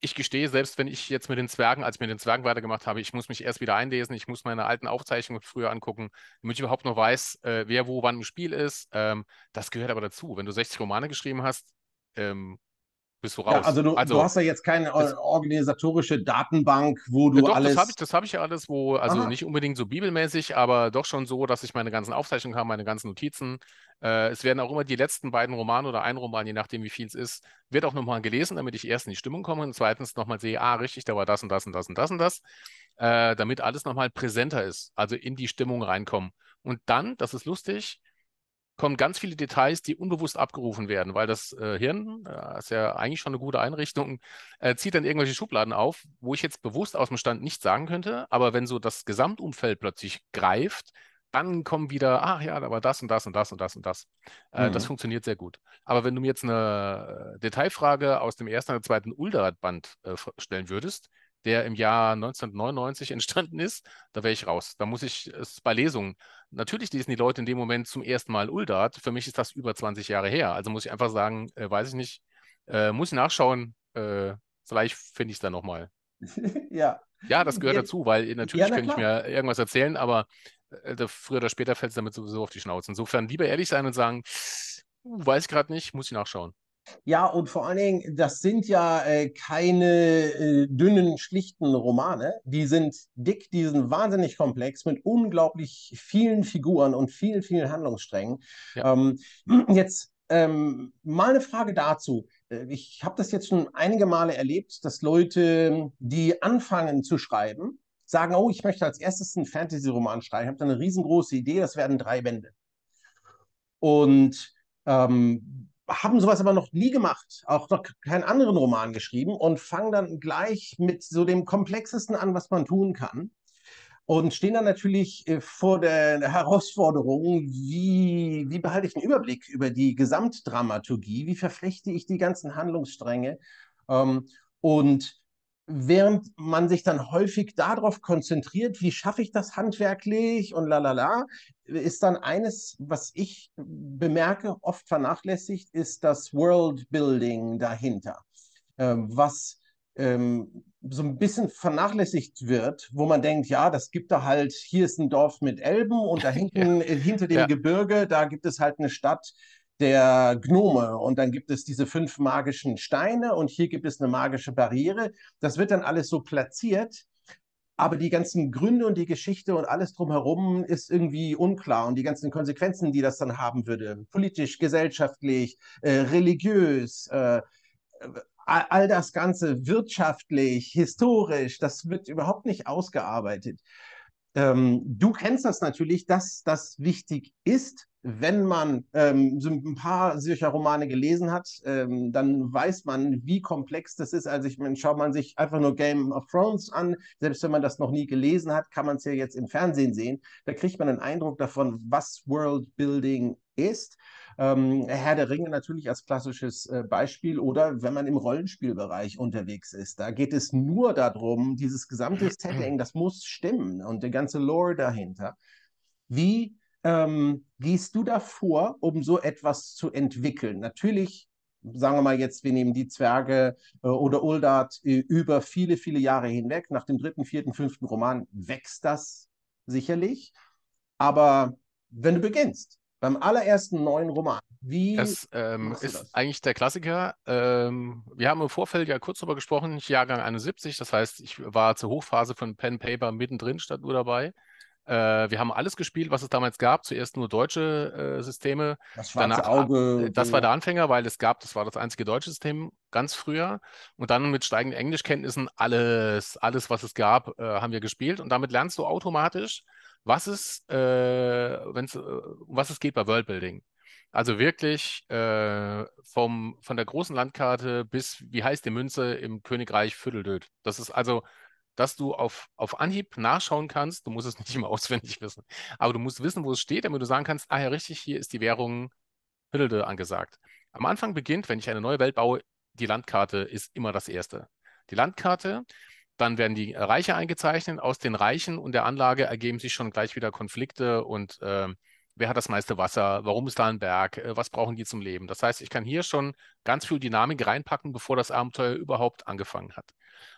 ich gestehe, selbst wenn ich jetzt mit den Zwergen, als ich mit den Zwergen weitergemacht habe, ich muss mich erst wieder einlesen, ich muss meine alten Aufzeichnungen früher angucken, damit ich überhaupt noch weiß, äh, wer wo wann im Spiel ist. Ähm, das gehört aber dazu. Wenn du 60 Romane geschrieben hast, ähm, bist du raus. Ja, also, du, also, du, hast ja jetzt keine das, organisatorische Datenbank, wo du doch, alles. Das habe ich, hab ich ja alles, wo, also Aha. nicht unbedingt so bibelmäßig, aber doch schon so, dass ich meine ganzen Aufzeichnungen habe, meine ganzen Notizen. Äh, es werden auch immer die letzten beiden Romane oder ein Roman, je nachdem, wie viel es ist, wird auch nochmal gelesen, damit ich erst in die Stimmung komme und zweitens nochmal sehe, ah, richtig, da war das und das und das und das und das, äh, damit alles nochmal präsenter ist, also in die Stimmung reinkommen. Und dann, das ist lustig, kommen ganz viele Details, die unbewusst abgerufen werden, weil das äh, Hirn, das äh, ist ja eigentlich schon eine gute Einrichtung, äh, zieht dann irgendwelche Schubladen auf, wo ich jetzt bewusst aus dem Stand nicht sagen könnte, aber wenn so das Gesamtumfeld plötzlich greift, dann kommen wieder, ach ja, aber das und das und das und das und das. Äh, mhm. Das funktioniert sehr gut. Aber wenn du mir jetzt eine äh, Detailfrage aus dem ersten oder zweiten Ulderat-Band stellen würdest, der im Jahr 1999 entstanden ist, da wäre ich raus. Da muss ich es bei Lesungen. Natürlich lesen die Leute in dem Moment zum ersten Mal Uldat. Für mich ist das über 20 Jahre her. Also muss ich einfach sagen, äh, weiß ich nicht, äh, muss ich nachschauen. Äh, vielleicht finde ich es dann nochmal. [laughs] ja. Ja, das gehört ja, dazu, weil äh, natürlich ja, könnte ich mir irgendwas erzählen, aber äh, früher oder später fällt es damit sowieso auf die Schnauze. Insofern lieber ehrlich sein und sagen, weiß ich gerade nicht, muss ich nachschauen. Ja, und vor allen Dingen, das sind ja äh, keine äh, dünnen, schlichten Romane. Die sind dick, die sind wahnsinnig komplex mit unglaublich vielen Figuren und vielen, vielen Handlungssträngen. Ja. Ähm, [clears throat] jetzt ähm, mal eine Frage dazu. Äh, ich habe das jetzt schon einige Male erlebt, dass Leute, die anfangen zu schreiben, sagen, oh, ich möchte als erstes einen Fantasy-Roman schreiben. Ich habe da eine riesengroße Idee, das werden drei Bände. Und ähm, haben sowas aber noch nie gemacht, auch noch keinen anderen Roman geschrieben und fangen dann gleich mit so dem komplexesten an, was man tun kann. Und stehen dann natürlich äh, vor der Herausforderung, wie, wie behalte ich einen Überblick über die Gesamtdramaturgie, wie verflechte ich die ganzen Handlungsstränge. Ähm, und während man sich dann häufig darauf konzentriert, wie schaffe ich das handwerklich und la la la, ist dann eines, was ich bemerke, oft vernachlässigt, ist das Worldbuilding dahinter, ähm, was ähm, so ein bisschen vernachlässigt wird, wo man denkt, ja, das gibt da halt, hier ist ein Dorf mit Elben und da [laughs] hinten, ja. Äh, hinter dem ja. Gebirge, da gibt es halt eine Stadt der Gnome. Und dann gibt es diese fünf magischen Steine und hier gibt es eine magische Barriere. Das wird dann alles so platziert. Aber die ganzen Gründe und die Geschichte und alles drumherum ist irgendwie unklar und die ganzen Konsequenzen, die das dann haben würde, politisch, gesellschaftlich, äh, religiös, äh, äh all das Ganze wirtschaftlich, historisch, das wird überhaupt nicht ausgearbeitet. Ähm, du kennst das natürlich, dass das wichtig ist, wenn man ähm, so ein paar solcher Romane gelesen hat, ähm, dann weiß man, wie komplex das ist. Also ich meine, schaut man sich einfach nur Game of Thrones an, selbst wenn man das noch nie gelesen hat, kann man es ja jetzt im Fernsehen sehen. Da kriegt man einen Eindruck davon, was Worldbuilding ist. Ähm, Herr der Ringe natürlich als klassisches äh, Beispiel oder wenn man im Rollenspielbereich unterwegs ist. Da geht es nur darum, dieses gesamte Setting, das muss stimmen und der ganze Lore dahinter. Wie ähm, gehst du davor, um so etwas zu entwickeln? Natürlich, sagen wir mal jetzt, wir nehmen die Zwerge äh, oder Uldat äh, über viele, viele Jahre hinweg. Nach dem dritten, vierten, fünften Roman wächst das sicherlich. Aber wenn du beginnst, beim allerersten neuen Roman, wie. Das ähm, ist das? eigentlich der Klassiker. Ähm, wir haben im Vorfeld ja kurz darüber gesprochen, Jahrgang 71, das heißt, ich war zur Hochphase von Pen Paper mittendrin, statt nur dabei. Äh, wir haben alles gespielt, was es damals gab. Zuerst nur deutsche äh, Systeme. Das schwarze Danach, Auge. Äh, das war der Anfänger, weil es gab, das war das einzige deutsche System ganz früher. Und dann mit steigenden Englischkenntnissen alles, alles, was es gab, äh, haben wir gespielt. Und damit lernst du automatisch, was es, äh, wenn's, äh, was es geht bei Worldbuilding. Also wirklich äh, vom, von der großen Landkarte bis, wie heißt die Münze im Königreich Vierteldöd. Das ist also dass du auf, auf Anhieb nachschauen kannst. Du musst es [laughs] nicht immer auswendig wissen, aber du musst wissen, wo es steht, damit du sagen kannst, ah ja, richtig, hier ist die Währung Hüttelde angesagt. Am Anfang beginnt, wenn ich eine neue Welt baue, die Landkarte ist immer das Erste. Die Landkarte, dann werden die Reiche eingezeichnet. Aus den Reichen und der Anlage ergeben sich schon gleich wieder Konflikte und äh, wer hat das meiste Wasser, warum ist da ein Berg, äh, was brauchen die zum Leben. Das heißt, ich kann hier schon ganz viel Dynamik reinpacken, bevor das Abenteuer überhaupt angefangen hat.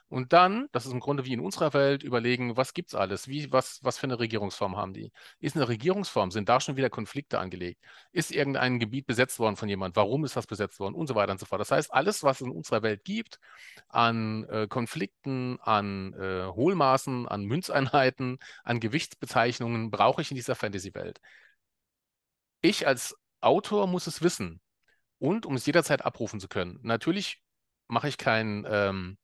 Und dann, das ist im Grunde wie in unserer Welt, überlegen, was gibt es alles? Wie, was, was für eine Regierungsform haben die? Ist eine Regierungsform, sind da schon wieder Konflikte angelegt? Ist irgendein Gebiet besetzt worden von jemand? Warum ist das besetzt worden? Und so weiter und so fort. Das heißt, alles, was es in unserer Welt gibt, an äh, Konflikten, an äh, Hohlmaßen, an Münzeinheiten, an Gewichtsbezeichnungen, brauche ich in dieser Fantasy-Welt. Ich als Autor muss es wissen und um es jederzeit abrufen zu können. Natürlich mache ich keinen. ähm,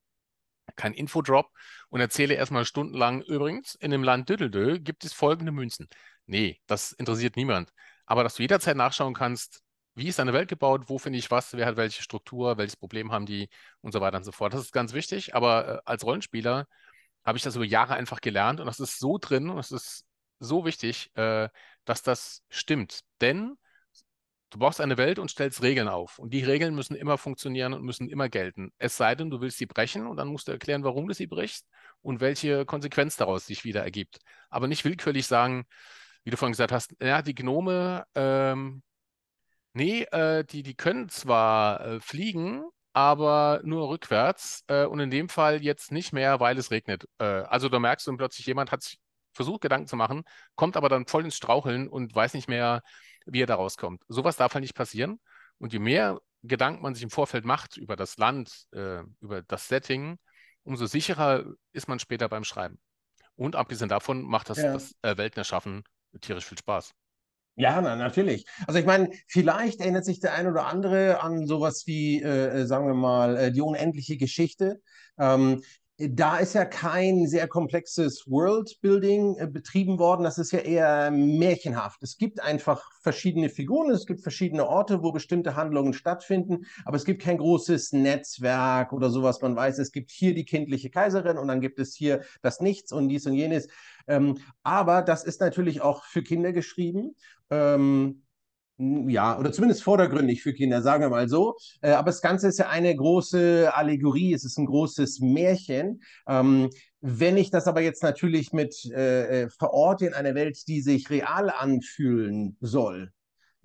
kein Infodrop und erzähle erstmal stundenlang, übrigens, in dem Land Düdeldö gibt es folgende Münzen. Nee, das interessiert niemand. Aber dass du jederzeit nachschauen kannst, wie ist eine Welt gebaut, wo finde ich was, wer hat welche Struktur, welches Problem haben die und so weiter und so fort. Das ist ganz wichtig, aber äh, als Rollenspieler habe ich das über Jahre einfach gelernt und das ist so drin und es ist so wichtig, äh, dass das stimmt. Denn Du brauchst eine Welt und stellst Regeln auf. Und die Regeln müssen immer funktionieren und müssen immer gelten. Es sei denn, du willst sie brechen und dann musst du erklären, warum du sie brichst und welche Konsequenz daraus sich wieder ergibt. Aber nicht willkürlich sagen, wie du vorhin gesagt hast, ja, die Gnome, ähm, nee, äh, die, die können zwar äh, fliegen, aber nur rückwärts äh, und in dem Fall jetzt nicht mehr, weil es regnet. Äh, also da merkst du plötzlich, jemand hat sich versucht, Gedanken zu machen, kommt aber dann voll ins Straucheln und weiß nicht mehr, wie er da rauskommt. Sowas darf halt nicht passieren. Und je mehr Gedanken man sich im Vorfeld macht über das Land, äh, über das Setting, umso sicherer ist man später beim Schreiben. Und abgesehen davon macht das, ja. das äh, Weltenerschaffen tierisch viel Spaß. Ja, na, natürlich. Also ich meine, vielleicht erinnert sich der ein oder andere an sowas wie, äh, äh sagen wir mal, äh, die unendliche Geschichte. Ähm, da ist ja kein sehr komplexes Worldbuilding äh, betrieben worden. Das ist ja eher märchenhaft. Es gibt einfach verschiedene Figuren, es gibt verschiedene Orte, wo bestimmte Handlungen stattfinden, aber es gibt kein großes Netzwerk oder sowas. Man weiß, es gibt hier die kindliche Kaiserin und dann gibt es hier das Nichts und dies und jenes. Ähm, aber das ist natürlich auch für Kinder geschrieben. Ähm, hm, ja, oder zumindest vordergründig für Kinder, sagen wir mal so. Äh, aber das Ganze ist ja eine große Allegorie, es ist ein großes Märchen. Ähm, wenn ich das aber jetzt natürlich mit äh, äh verorte in einer Welt, die sich real anfühlen soll,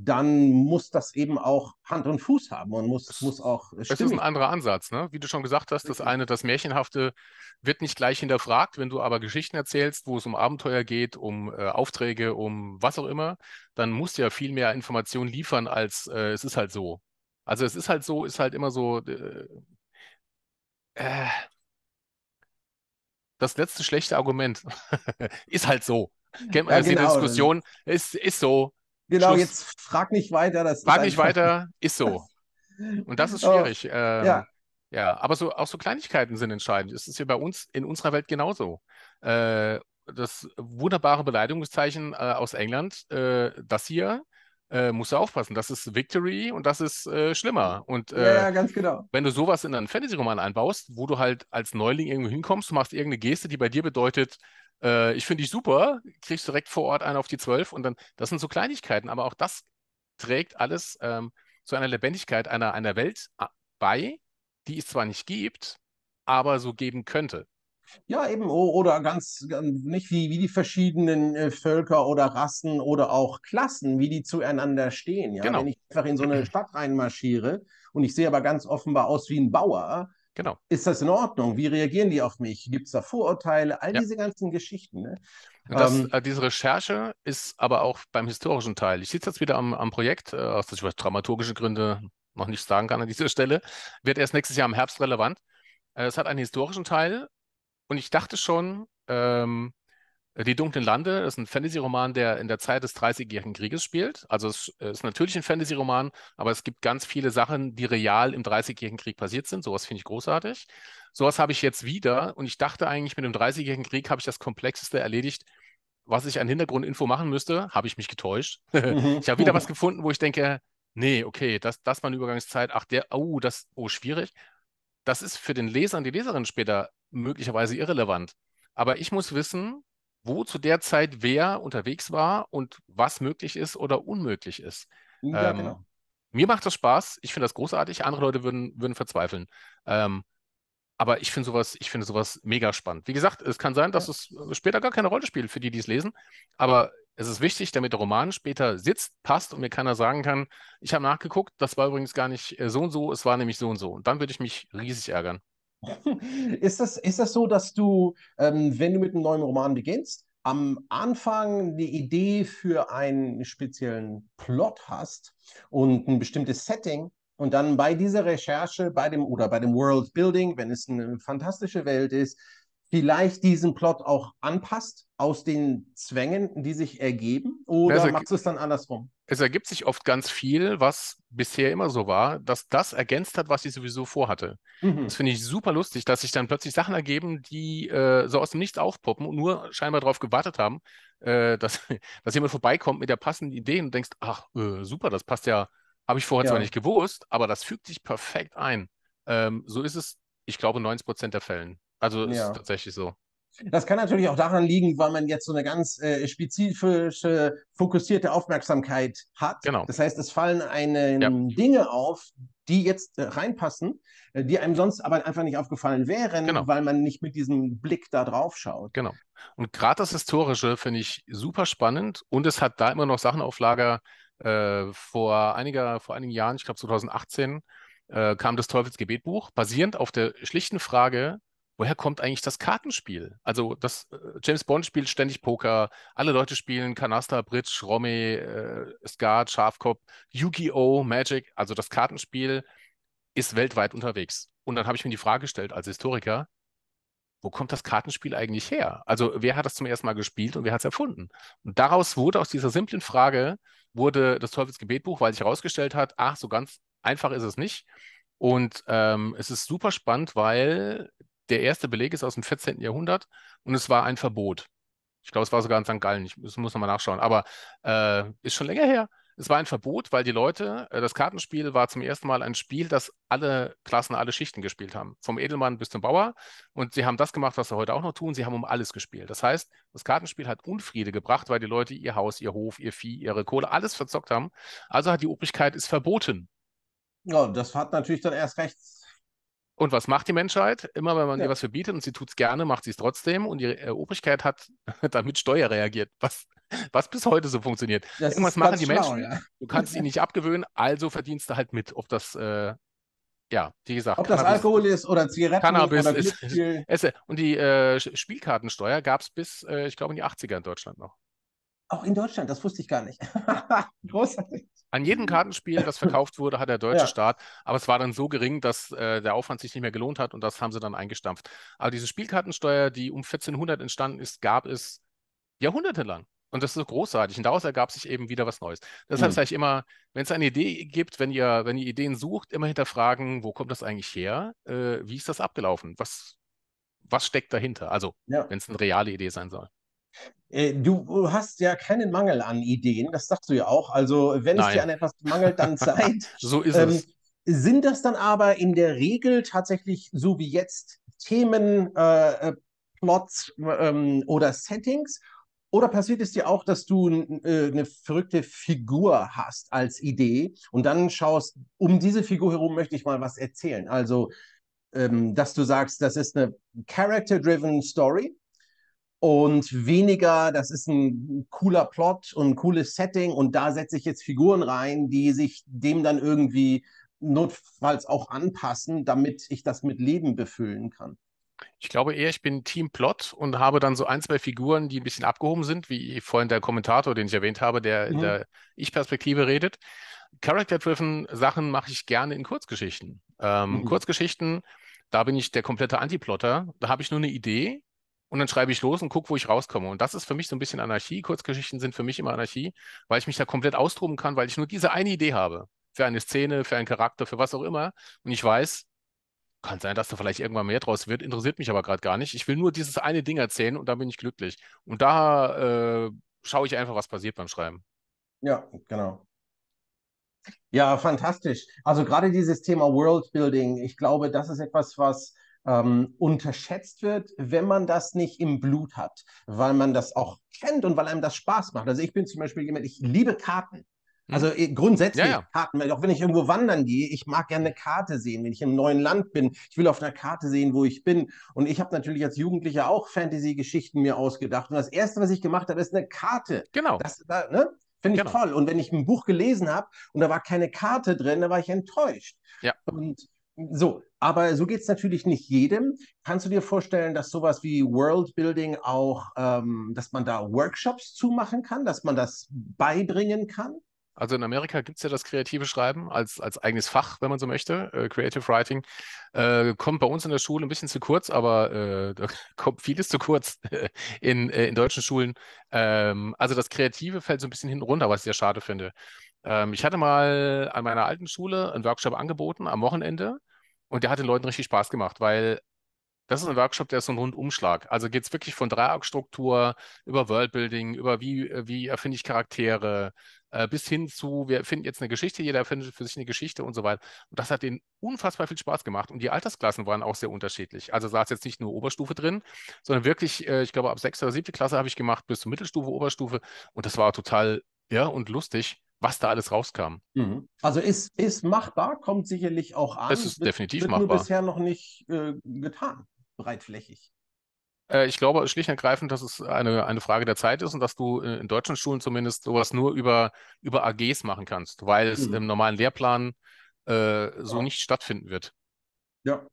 dann muss das eben auch Hand und Fuß haben und muss, muss auch stimmen. Das ist ein anderer Ansatz, ne? Wie du schon gesagt hast, das eine, das Märchenhafte wird nicht gleich hinterfragt, wenn du aber Geschichten erzählst, wo es um Abenteuer geht, um äh, Aufträge, um was auch immer, dann musst du ja viel mehr Informationen liefern, als äh, es ist halt so. Also es ist halt so, ist halt immer so. Äh, äh, das letzte schlechte Argument [laughs] ist halt so. Kennt man ja, genau. Diskussion, ist, ist so Genau, Schluss. jetzt frag nicht weiter. Das frag nicht weiter, ist so. [laughs] Und das ist oh. schwierig. Oh, ähm, ja. ja, aber so, auch so Kleinigkeiten sind entscheidend. Es ist ja bei uns in unserer Welt genauso. Äh, das wunderbare Beleidigungszeichen äh, aus England, äh, das hier, äh, musst du aufpassen. Das ist Victory und das ist äh, schlimmer. Und äh, ja, ganz genau. wenn du sowas in einen Fantasy-Roman einbaust, wo du halt als Neuling irgendwo hinkommst, du machst irgendeine Geste, die bei dir bedeutet, äh, ich finde dich super, kriegst direkt vor Ort einen auf die zwölf und dann, das sind so Kleinigkeiten, aber auch das trägt alles ähm, zu einer Lebendigkeit einer, einer Welt äh, bei, die es zwar nicht gibt, aber so geben könnte. Ja, eben, oder ganz, ähm, nicht wie, wie die verschiedenen äh, Völker oder Rassen oder auch Klassen, wie die zueinander stehen. Ja? Genau. Wenn ich einfach in so eine [clears throat] Stadt reinmarschiere und ich sehe aber ganz offenbar aus wie ein Bauer, Genau. Ist das in Ordnung? Wie reagieren die auf mich? Gibt es da Vorurteile? All ja. diese ganzen Geschichten. Ne? Das, ähm, äh, diese Recherche ist aber auch beim historischen Teil. Ich sitze jetzt wieder am, am Projekt, äh, aus ich über dramaturgische Gründe noch nicht sagen kann an dieser Stelle. Wird erst nächstes Jahr im Herbst relevant. Äh, es hat einen historischen Teil und ich dachte schon, ähm, die dunklen Lande ist ein Fantasy-Roman, der in der Zeit des Dreißigjährigen Krieges spielt. Also es ist natürlich ein Fantasy-Roman, aber es gibt ganz viele Sachen, die real im Dreißigjährigen Krieg passiert sind. Sowas finde ich großartig. Sowas habe ich jetzt wieder und ich dachte eigentlich, mit dem Dreißigjährigen Krieg habe ich das Komplexeste erledigt, was ich an Hintergrundinfo machen müsste. Habe ich mich getäuscht. Mhm. [laughs] ich habe wieder was [laughs] gefunden, wo ich denke, nee, okay, das, das war eine Übergangszeit. Ach, der, oh, das, oh, schwierig. Das ist für den Leser und die Leserin später möglicherweise irrelevant. Aber ich muss wissen, wo zu der Zeit wer unterwegs war und was möglich ist oder unmöglich ist. Hm, ja, ähm, genau. Mir macht das Spaß, ich finde das großartig, andere Leute würden, würden verzweifeln. Ähm, aber ich finde sowas, ich finde sowas mega spannend. Wie gesagt, es kann sein, dass es äh, später gar keine Rolle spielt für die, die es lesen, aber es ist wichtig, damit der Roman später sitzt, passt und mir keiner sagen kann, ich habe nachgeguckt, das war übrigens gar nicht äh, so und so, es war nämlich so und so. Und dann würde ich mich riesig ärgern. [laughs] ist, das, ist das so, dass du, ähm, wenn du mit einem neuen Roman beginnst, am Anfang eine Idee für einen speziellen Plot hast und ein bestimmtes Setting und dann bei dieser Recherche, bei dem oder bei dem World Building, wenn es eine fantastische Welt ist, vielleicht diesen Plot auch anpasst aus den Zwängen, die sich ergeben? Oder machst du es dann andersrum? Es ergibt sich oft ganz viel, was bisher immer so war, dass das ergänzt hat, was ich sowieso vorhatte. Mhm. Das finde ich super lustig, dass sich dann plötzlich Sachen ergeben, die äh, so aus dem Nichts aufpoppen und nur scheinbar darauf gewartet haben, äh, dass, [laughs] dass jemand vorbeikommt mit der passenden Idee und denkst, ach, äh, super, das passt ja, habe ich vorher ja. zwar nicht gewusst, aber das fügt sich perfekt ein. Ähm, so ist es, ich glaube, 90 Prozent der Fällen. Also ja. ist tatsächlich so. Das kann natürlich auch daran liegen, weil man jetzt so eine ganz äh, spezifische, fokussierte Aufmerksamkeit hat. Genau. Das heißt, es fallen einem ja. Dinge auf, die jetzt äh, reinpassen, äh, die einem sonst aber einfach nicht aufgefallen wären, genau. weil man nicht mit diesem Blick da drauf schaut. Genau. Und gerade das Historische finde ich super spannend und es hat da immer noch Sachen auf Lager. Äh, vor, einiger, vor einigen Jahren, ich glaube 2018, äh, kam das Teufelsgebetbuch, basierend auf der schlichten Frage, woher kommt eigentlich das Kartenspiel? Also das äh, James Bond spielt ständig Poker, alle Leute spielen Kanasta, Bridge, Romy, äh, Skat, Schafkopf, Yu-Gi-Oh, Magic. Also das Kartenspiel ist weltweit unterwegs. Und dann habe ich mir die Frage gestellt als Historiker, wo kommt das Kartenspiel eigentlich her? Also wer hat das zum ersten Mal gespielt und wer hat es erfunden? Und daraus wurde aus dieser simplen Frage wurde das Teufelsgebetbuch, weil sich herausgestellt hat, ach, so ganz einfach ist es nicht. Und ähm, es ist super spannend, weil der erste Beleg ist aus dem 14. Jahrhundert und es war ein Verbot. Ich glaube, es war sogar in St. Gallen. Ich muss, muss nochmal nachschauen. Aber äh, ist schon länger her. Es war ein Verbot, weil die Leute, äh, das Kartenspiel war zum ersten Mal ein Spiel, das alle Klassen, alle Schichten gespielt haben. Vom Edelmann bis zum Bauer. Und sie haben das gemacht, was sie heute auch noch tun. Sie haben um alles gespielt. Das heißt, das Kartenspiel hat Unfriede gebracht, weil die Leute ihr Haus, ihr Hof, ihr Vieh, ihre Kohle, alles verzockt haben. Also hat die Obrigkeit es verboten. Ja, das hat natürlich dann erst recht und was macht die Menschheit? Immer wenn man ja. ihr was verbietet und sie tut es gerne, macht sie es trotzdem. Und die äh, Obrigkeit hat [laughs] damit Steuer reagiert, was, was bis heute so funktioniert. Das Irgendwas machen die Menschen, schlau, ja. du kannst sie [laughs] nicht abgewöhnen, also verdienst du halt mit, ob das, äh, ja, wie gesagt. Ob Cannabis, das Alkohol ist oder Zigaretten Cannabis oder ist, ist, [laughs] äh, Und die äh, Spielkartensteuer gab es bis, äh, ich glaube, in die 80er in Deutschland noch. Auch in Deutschland, das wusste ich gar nicht. [laughs] Großartig. An jedem Kartenspiel, das verkauft wurde, hat der deutsche ja. Staat, aber es war dann so gering, dass äh, der Aufwand sich nicht mehr gelohnt hat und das haben sie dann eingestampft. Aber diese Spielkartensteuer, die um 1400 entstanden ist, gab es jahrhundertelang. Und das ist so großartig. Und daraus ergab sich eben wieder was Neues. Deshalb mhm. sage ich immer, wenn es eine Idee gibt, wenn ihr, wenn ihr Ideen sucht, immer hinterfragen, wo kommt das eigentlich her? Äh, wie ist das abgelaufen? Was, was steckt dahinter? Also, ja. wenn es eine reale Idee sein soll. Äh, du äh, hast ja keinen Mangel an Ideen, das sagst du ja auch. Also, wenn Nein. es dir an etwas mangelt, dann [laughs] Zeit. so ist ähm, es. Sind das dann aber in der Regel tatsächlich so wie jetzt Themen, äh, äh Plots ähm, oder Settings? Oder passiert es dir auch, dass du äh, eine verrückte Figur hast als Idee und dann schaust, um diese Figur herum möchte ich mal was erzählen? Also, ähm, dass du sagst, das ist eine character-driven Story und weniger, das ist ein cooler Plot und ein cooles Setting und da setze ich jetzt Figuren rein, die sich dem dann irgendwie notfalls auch anpassen, damit ich das mit Leben befüllen kann. Ich glaube eher, ich bin Team Plot und habe dann so ein, zwei Figuren, die ein bisschen abgehoben sind, wie vorhin der Kommentator, den ich erwähnt habe, der mhm. in der Ich-Perspektive redet. Character-driven Sachen mache ich gerne in Kurzgeschichten. Ähm, mhm. Kurzgeschichten, da bin ich der komplette Antiplotter. Da habe ich nur eine Idee und dann schreibe ich los und gucke, wo ich rauskomme. Und das ist für mich so ein bisschen Anarchie. Kurzgeschichten sind für mich immer Anarchie, weil ich mich da komplett austoben kann, weil ich nur diese eine Idee habe. Für eine Szene, für einen Charakter, für was auch immer. Und ich weiß, kann sein, dass da vielleicht irgendwann mehr draus wird, interessiert mich aber gerade gar nicht. Ich will nur dieses eine Ding erzählen und da bin ich glücklich. Und da äh, schaue ich einfach, was passiert beim Schreiben. Ja, genau. Ja, fantastisch. Also gerade dieses Thema Worldbuilding, ich glaube, das ist etwas, was ähm, unterschätzt wird, wenn man das nicht im Blut hat, weil man das auch kennt und weil einem das Spaß macht. Also ich bin zum Beispiel jemand, ich liebe Karten. Hm. Also äh, grundsätzlich ja, ja. Karten, auch wenn ich irgendwo wandern gehe, ich mag gerne eine Karte sehen, wenn ich im neuen Land bin. Ich will auf einer Karte sehen, wo ich bin. Und ich habe natürlich als Jugendlicher auch Fantasy-Geschichten mir ausgedacht. Und das Erste, was ich gemacht habe, ist eine Karte. Genau. Das, da, ne? Finde ich genau. toll. Und wenn ich ein Buch gelesen habe und da war keine Karte drin, da war ich enttäuscht. Ja. Und so, aber so geht es natürlich nicht jedem. Kannst du dir vorstellen, dass sowas wie Worldbuilding auch, ähm, dass man da Workshops zumachen kann, dass man das beibringen kann? Also in Amerika gibt es ja das kreative Schreiben als, als eigenes Fach, wenn man so möchte. Äh, Creative Writing äh, kommt bei uns in der Schule ein bisschen zu kurz, aber äh, da [laughs] kommt vieles zu kurz äh, in, äh, in deutschen Schulen. Ähm, also das Kreative fällt so ein bisschen hinten runter, was ich sehr schade finde. Ähm, ich hatte mal an meiner alten Schule einen Workshop angeboten am Wochenende und der hat den Leuten richtig Spaß gemacht, weil das ist ein Workshop, der ist so ein Rundumschlag. Also geht es wirklich von Dreieckstruktur über Worldbuilding, über wie, äh, wie erfinde ich Charaktere, äh, bis hin zu, wir finden jetzt eine Geschichte, jeder erfindet für sich eine Geschichte und so weiter. Und das hat denen unfassbar viel Spaß gemacht. Und die Altersklassen waren auch sehr unterschiedlich. Also saß jetzt nicht nur Oberstufe drin, sondern wirklich, äh, ich glaube, ab 6. oder 7. Klasse habe ich gemacht, bis zur Mittelstufe, Oberstufe. Und das war total ja und lustig was da alles rauskam. Mhm. Also ist, ist machbar, kommt sicherlich auch an. Das ist wird, definitiv wird machbar. Nur bisher noch nicht äh, getan, breitflächig. Äh, ich glaube schlicht und ergreifend, dass es eine, eine Frage der Zeit ist und dass du äh, in deutschen Schulen zumindest sowas nur über, über AGs machen kannst, weil es mhm. im normalen Lehrplan äh, so ja. nicht stattfinden wird. Ja.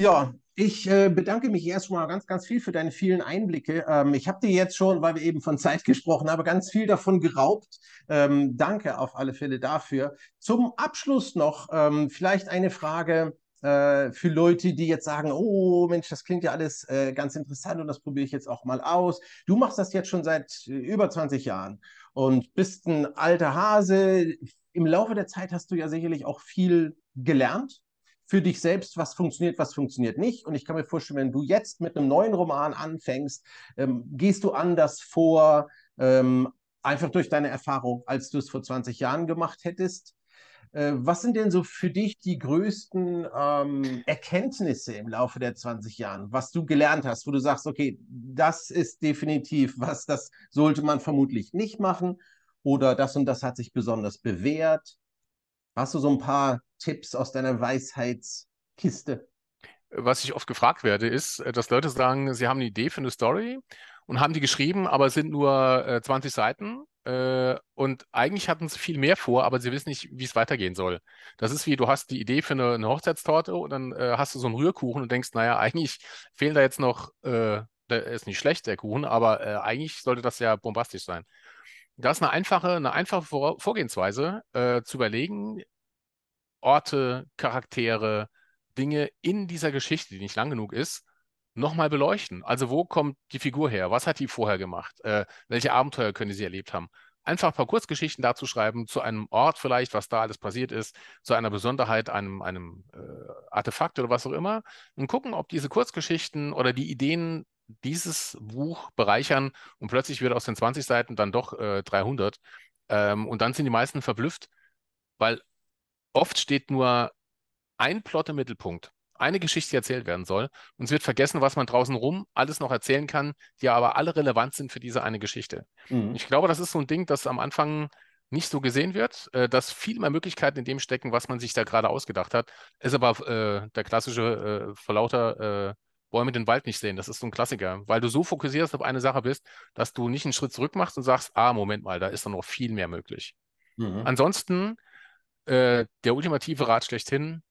Ja, ich äh, bedanke mich erstmal ganz, ganz viel für deine vielen Einblicke. Ähm, ich habe dir jetzt schon, weil wir eben von Zeit [laughs] gesprochen haben, ganz viel davon geraubt. Ähm, danke auf alle Fälle dafür. Zum Abschluss noch ähm, vielleicht eine Frage äh, für Leute, die jetzt sagen, oh Mensch, das klingt ja alles äh, ganz interessant und das probiere ich jetzt auch mal aus. Du machst das jetzt schon seit äh, über 20 Jahren und bist ein alter Hase. Im Laufe der Zeit hast du ja sicherlich auch viel gelernt für dich selbst, was funktioniert, was funktioniert nicht. Und ich kann mir vorstellen, wenn du jetzt mit einem neuen Roman anfängst, ähm, gehst du anders vor, ähm, einfach durch deine Erfahrung, als du es vor 20 Jahren gemacht hättest. Äh, was sind denn so für dich die größten ähm, Erkenntnisse im Laufe der 20 Jahre, was du gelernt hast, wo du sagst, okay, das ist definitiv was, das sollte man vermutlich nicht machen oder das und das hat sich besonders bewährt? Hast du so ein paar Tipps aus deiner Weisheitskiste? Was ich oft gefragt werde, ist, äh, dass Leute sagen, sie haben eine Idee für eine Story und haben die geschrieben, aber es sind nur äh, 20 Seiten äh, und eigentlich hatten sie viel mehr vor, aber sie wissen nicht, wie es weitergehen soll. Das ist wie, du hast die Idee für eine, eine Hochzeitstorte und dann äh, hast du so einen Rührkuchen und denkst, naja, eigentlich fehlen da jetzt noch, äh, der ist nicht schlecht, der Kuchen, aber äh, eigentlich sollte das ja bombastisch sein. Das ist eine einfache, eine einfache vor Vorgehensweise zu überlegen, Orte, Charaktere, Dinge in dieser Geschichte, die nicht lang genug ist, nochmal beleuchten. Also wo kommt die Figur her? Was hat die vorher gemacht? Äh, welche Abenteuer können sie erlebt haben? Einfach ein paar Kurzgeschichten dazu schreiben, zu einem Ort vielleicht, was da alles passiert ist, zu einer Besonderheit, einem, einem äh, Artefakt oder was auch immer. Und gucken, ob diese Kurzgeschichten oder die Ideen dieses Buch bereichern und plötzlich wird aus den 20 Seiten dann doch äh, 300. Ähm, und dann sind die meisten verblüfft, weil Oft steht nur ein Plot im Mittelpunkt, eine Geschichte die erzählt werden soll und es wird vergessen, was man draußen rum alles noch erzählen kann, die aber alle relevant sind für diese eine Geschichte. Mhm. Ich glaube, das ist so ein Ding, das am Anfang nicht so gesehen wird, äh, dass viel mehr Möglichkeiten in dem stecken, was man sich da gerade ausgedacht hat, ist aber äh, der klassische äh, vor lauter äh, Bäume den Wald nicht sehen. Das ist so ein Klassiker, weil du so fokussierst auf eine Sache bist, dass du nicht einen Schritt zurück machst und sagst, ah, Moment mal, da ist doch noch viel mehr möglich. Mhm. Ansonsten äh, der ultimative Rat schlechthin,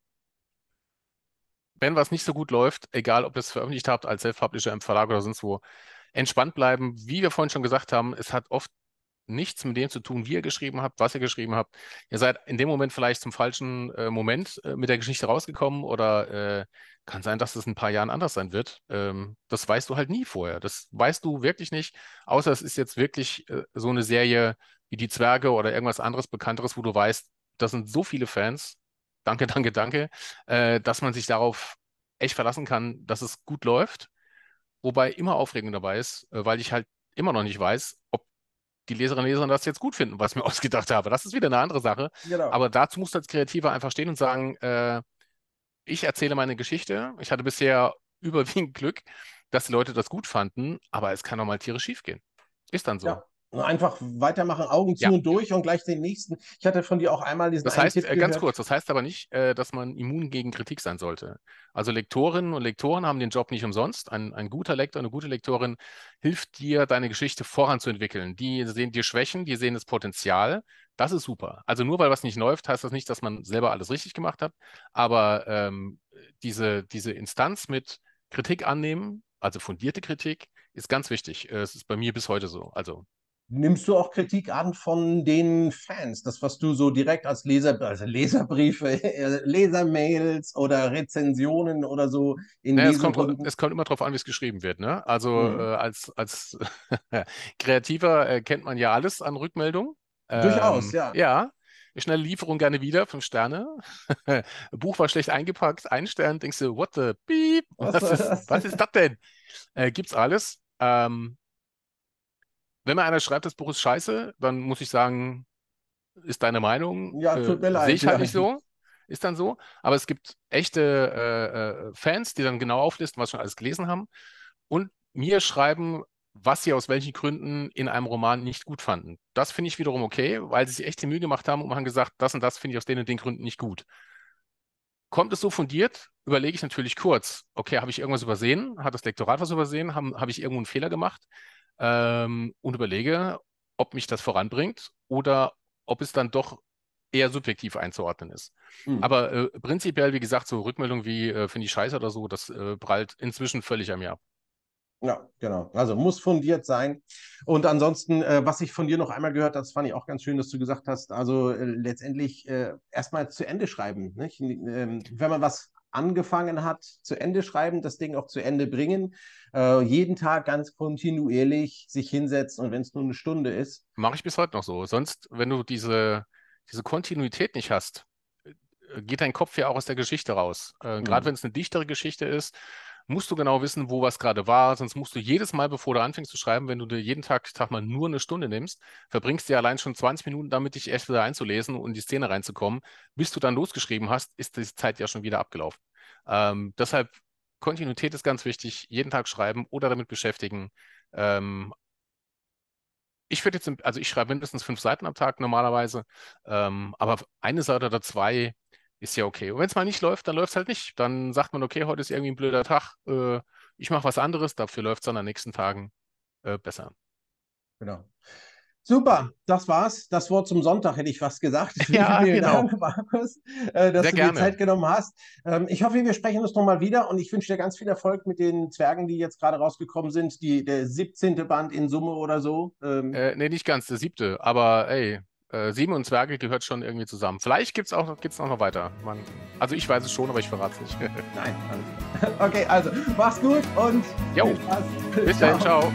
wenn was nicht so gut läuft, egal ob ihr es veröffentlicht habt als Self-Publisher im Verlag oder sonst wo, entspannt bleiben. Wie wir vorhin schon gesagt haben, es hat oft nichts mit dem zu tun, wie ihr geschrieben habt, was ihr geschrieben habt. Ihr seid in dem Moment vielleicht zum falschen äh, Moment äh, mit der Geschichte rausgekommen oder äh, kann sein, dass es in ein paar Jahren anders sein wird. Ähm, das weißt du halt nie vorher. Das weißt du wirklich nicht, außer es ist jetzt wirklich äh, so eine Serie wie die Zwerge oder irgendwas anderes Bekannteres, wo du weißt, das sind so viele Fans, danke, danke, danke, äh, dass man sich darauf echt verlassen kann, dass es gut läuft. Wobei immer Aufregung dabei ist, äh, weil ich halt immer noch nicht weiß, ob die Leserinnen und Leser das jetzt gut finden, was ich mir [laughs] ausgedacht habe. Das ist wieder eine andere Sache. Genau. Aber dazu musst du als Kreativer einfach stehen und sagen, äh, ich erzähle meine Geschichte. Ich hatte bisher überwiegend Glück, dass die Leute das gut fanden, aber es kann auch mal tierisch schief gehen. Ist dann so. Ja einfach weitermachen, Augen zu ja. und durch und gleich den nächsten. Ich hatte von dir auch einmal diesen. Das heißt, Tipp äh, ganz kurz, das heißt aber nicht, äh, dass man immun gegen Kritik sein sollte. Also Lektorinnen und Lektoren haben den Job nicht umsonst. Ein, ein guter Lektor, eine gute Lektorin hilft dir, deine Geschichte voranzuentwickeln. Die sehen dir Schwächen, die sehen das Potenzial. Das ist super. Also nur weil was nicht läuft, heißt das nicht, dass man selber alles richtig gemacht hat. Aber ähm, diese, diese Instanz mit Kritik annehmen, also fundierte Kritik, ist ganz wichtig. Äh, es ist bei mir bis heute so. Also nimmst du auch Kritik an von den Fans? Das, was du so direkt als Leser, also Leserbriefe, äh, Lesermails oder Rezensionen oder so in naja, es, kommt, es kommt immer darauf an, wie es geschrieben wird. Ne? Also mhm. äh, als, als [laughs] Kreativer äh, kennt man ja alles an Rückmeldungen. Durchaus, ähm, ja. Ja, schnelle Lieferung gerne wieder, fünf Sterne. [laughs] Buch war schlecht eingepackt, ein Stern, denkst du, what the beep? Was, ist, [laughs] was ist das denn? Äh, gibt's alles. Ähm, wenn mir einer schreibt, das Buch ist scheiße, dann muss ich sagen, ist deine Meinung. Ja, äh, tut mir leid. Sehe ich halt ja. nicht so. Ist dann so. Aber es gibt echte äh, äh Fans, die dann genau auflisten, was schon alles gelesen haben und mir schreiben, was sie aus welchen Gründen in einem Roman nicht gut fanden. Das finde ich wiederum okay, weil sie sich echt die Mühe gemacht haben und haben gesagt, das und das finde ich aus den und den Gründen nicht gut. Kommt es so fundiert, überlege ich natürlich kurz, okay, habe ich irgendwas übersehen? Hat das Lektorat was übersehen? Habe hab ich irgendwo einen Fehler gemacht? ähm, und überlege, ob mich das voranbringt oder ob es dann doch eher subjektiv einzuordnen ist. Mhm. Aber äh, prinzipiell, wie gesagt, so Rückmeldungen wie äh, finde ich scheiße oder so, das äh, prallt inzwischen völlig an mir ab. Ja, genau. Also muss fundiert sein. Und ansonsten, äh, was ich von dir noch einmal gehört habe, das fand ich auch ganz schön, dass du gesagt hast, also äh, letztendlich äh, erstmal zu Ende schreiben. Ähm, wenn man was angefangen hat, zu Ende schreiben, das Ding auch zu Ende bringen, äh, jeden Tag ganz kontinuierlich sich hinsetzen und wenn es nur eine Stunde ist. Mache ich bis heute noch so. Sonst, wenn du diese, diese Kontinuität nicht hast, äh, geht dein Kopf ja auch aus der Geschichte raus. Äh, mhm. Gerade wenn es eine dichtere Geschichte ist, musst du genau wissen, wo was gerade war. Sonst musst du jedes Mal, bevor du anfängst zu schreiben, wenn du dir jeden Tag, Tag mal nur eine Stunde nimmst, verbringst du ja allein schon 20 Minuten damit, dich echt wieder einzulesen und in die Szene reinzukommen. Bis du dann losgeschrieben hast, ist die Zeit ja schon wieder abgelaufen. Ähm, deshalb Kontinuität ist ganz wichtig. Jeden Tag schreiben oder damit beschäftigen. Ähm, ich würde jetzt, also ich schreibe mindestens fünf Seiten am Tag normalerweise, ähm, aber eine Seite oder zwei ist ja okay. Und wenn es mal nicht läuft, dann läuft es halt nicht. Dann sagt man, okay, heute ist irgendwie ein blöder Tag, äh, ich mache was anderes, dafür läuft es dann an den nächsten Tagen äh, besser. Genau. Super, das war's. Das Wort zum Sonntag hätte ich fast gesagt. [laughs] Ja, Vielen genau. Dank, Markus, äh, dass Sehr du gerne. dir Zeit genommen hast. Ähm, ich hoffe, wir sprechen uns nochmal wieder und ich wünsche dir ganz viel Erfolg mit den Zwergen, die jetzt gerade rausgekommen sind. Die, der 17. Band in Summe oder so. Ähm, äh, nee, nicht ganz, der siebte. Aber ey, äh, Sieben und Zwerge gehört schon irgendwie zusammen. Vielleicht gibt es auch, gibt's auch noch weiter. Man, also ich weiß es schon, aber ich verrate es nicht. [laughs] Nein. Also. [laughs] Okay, also mach's gut und jo. Bis dann, ciao. ciao.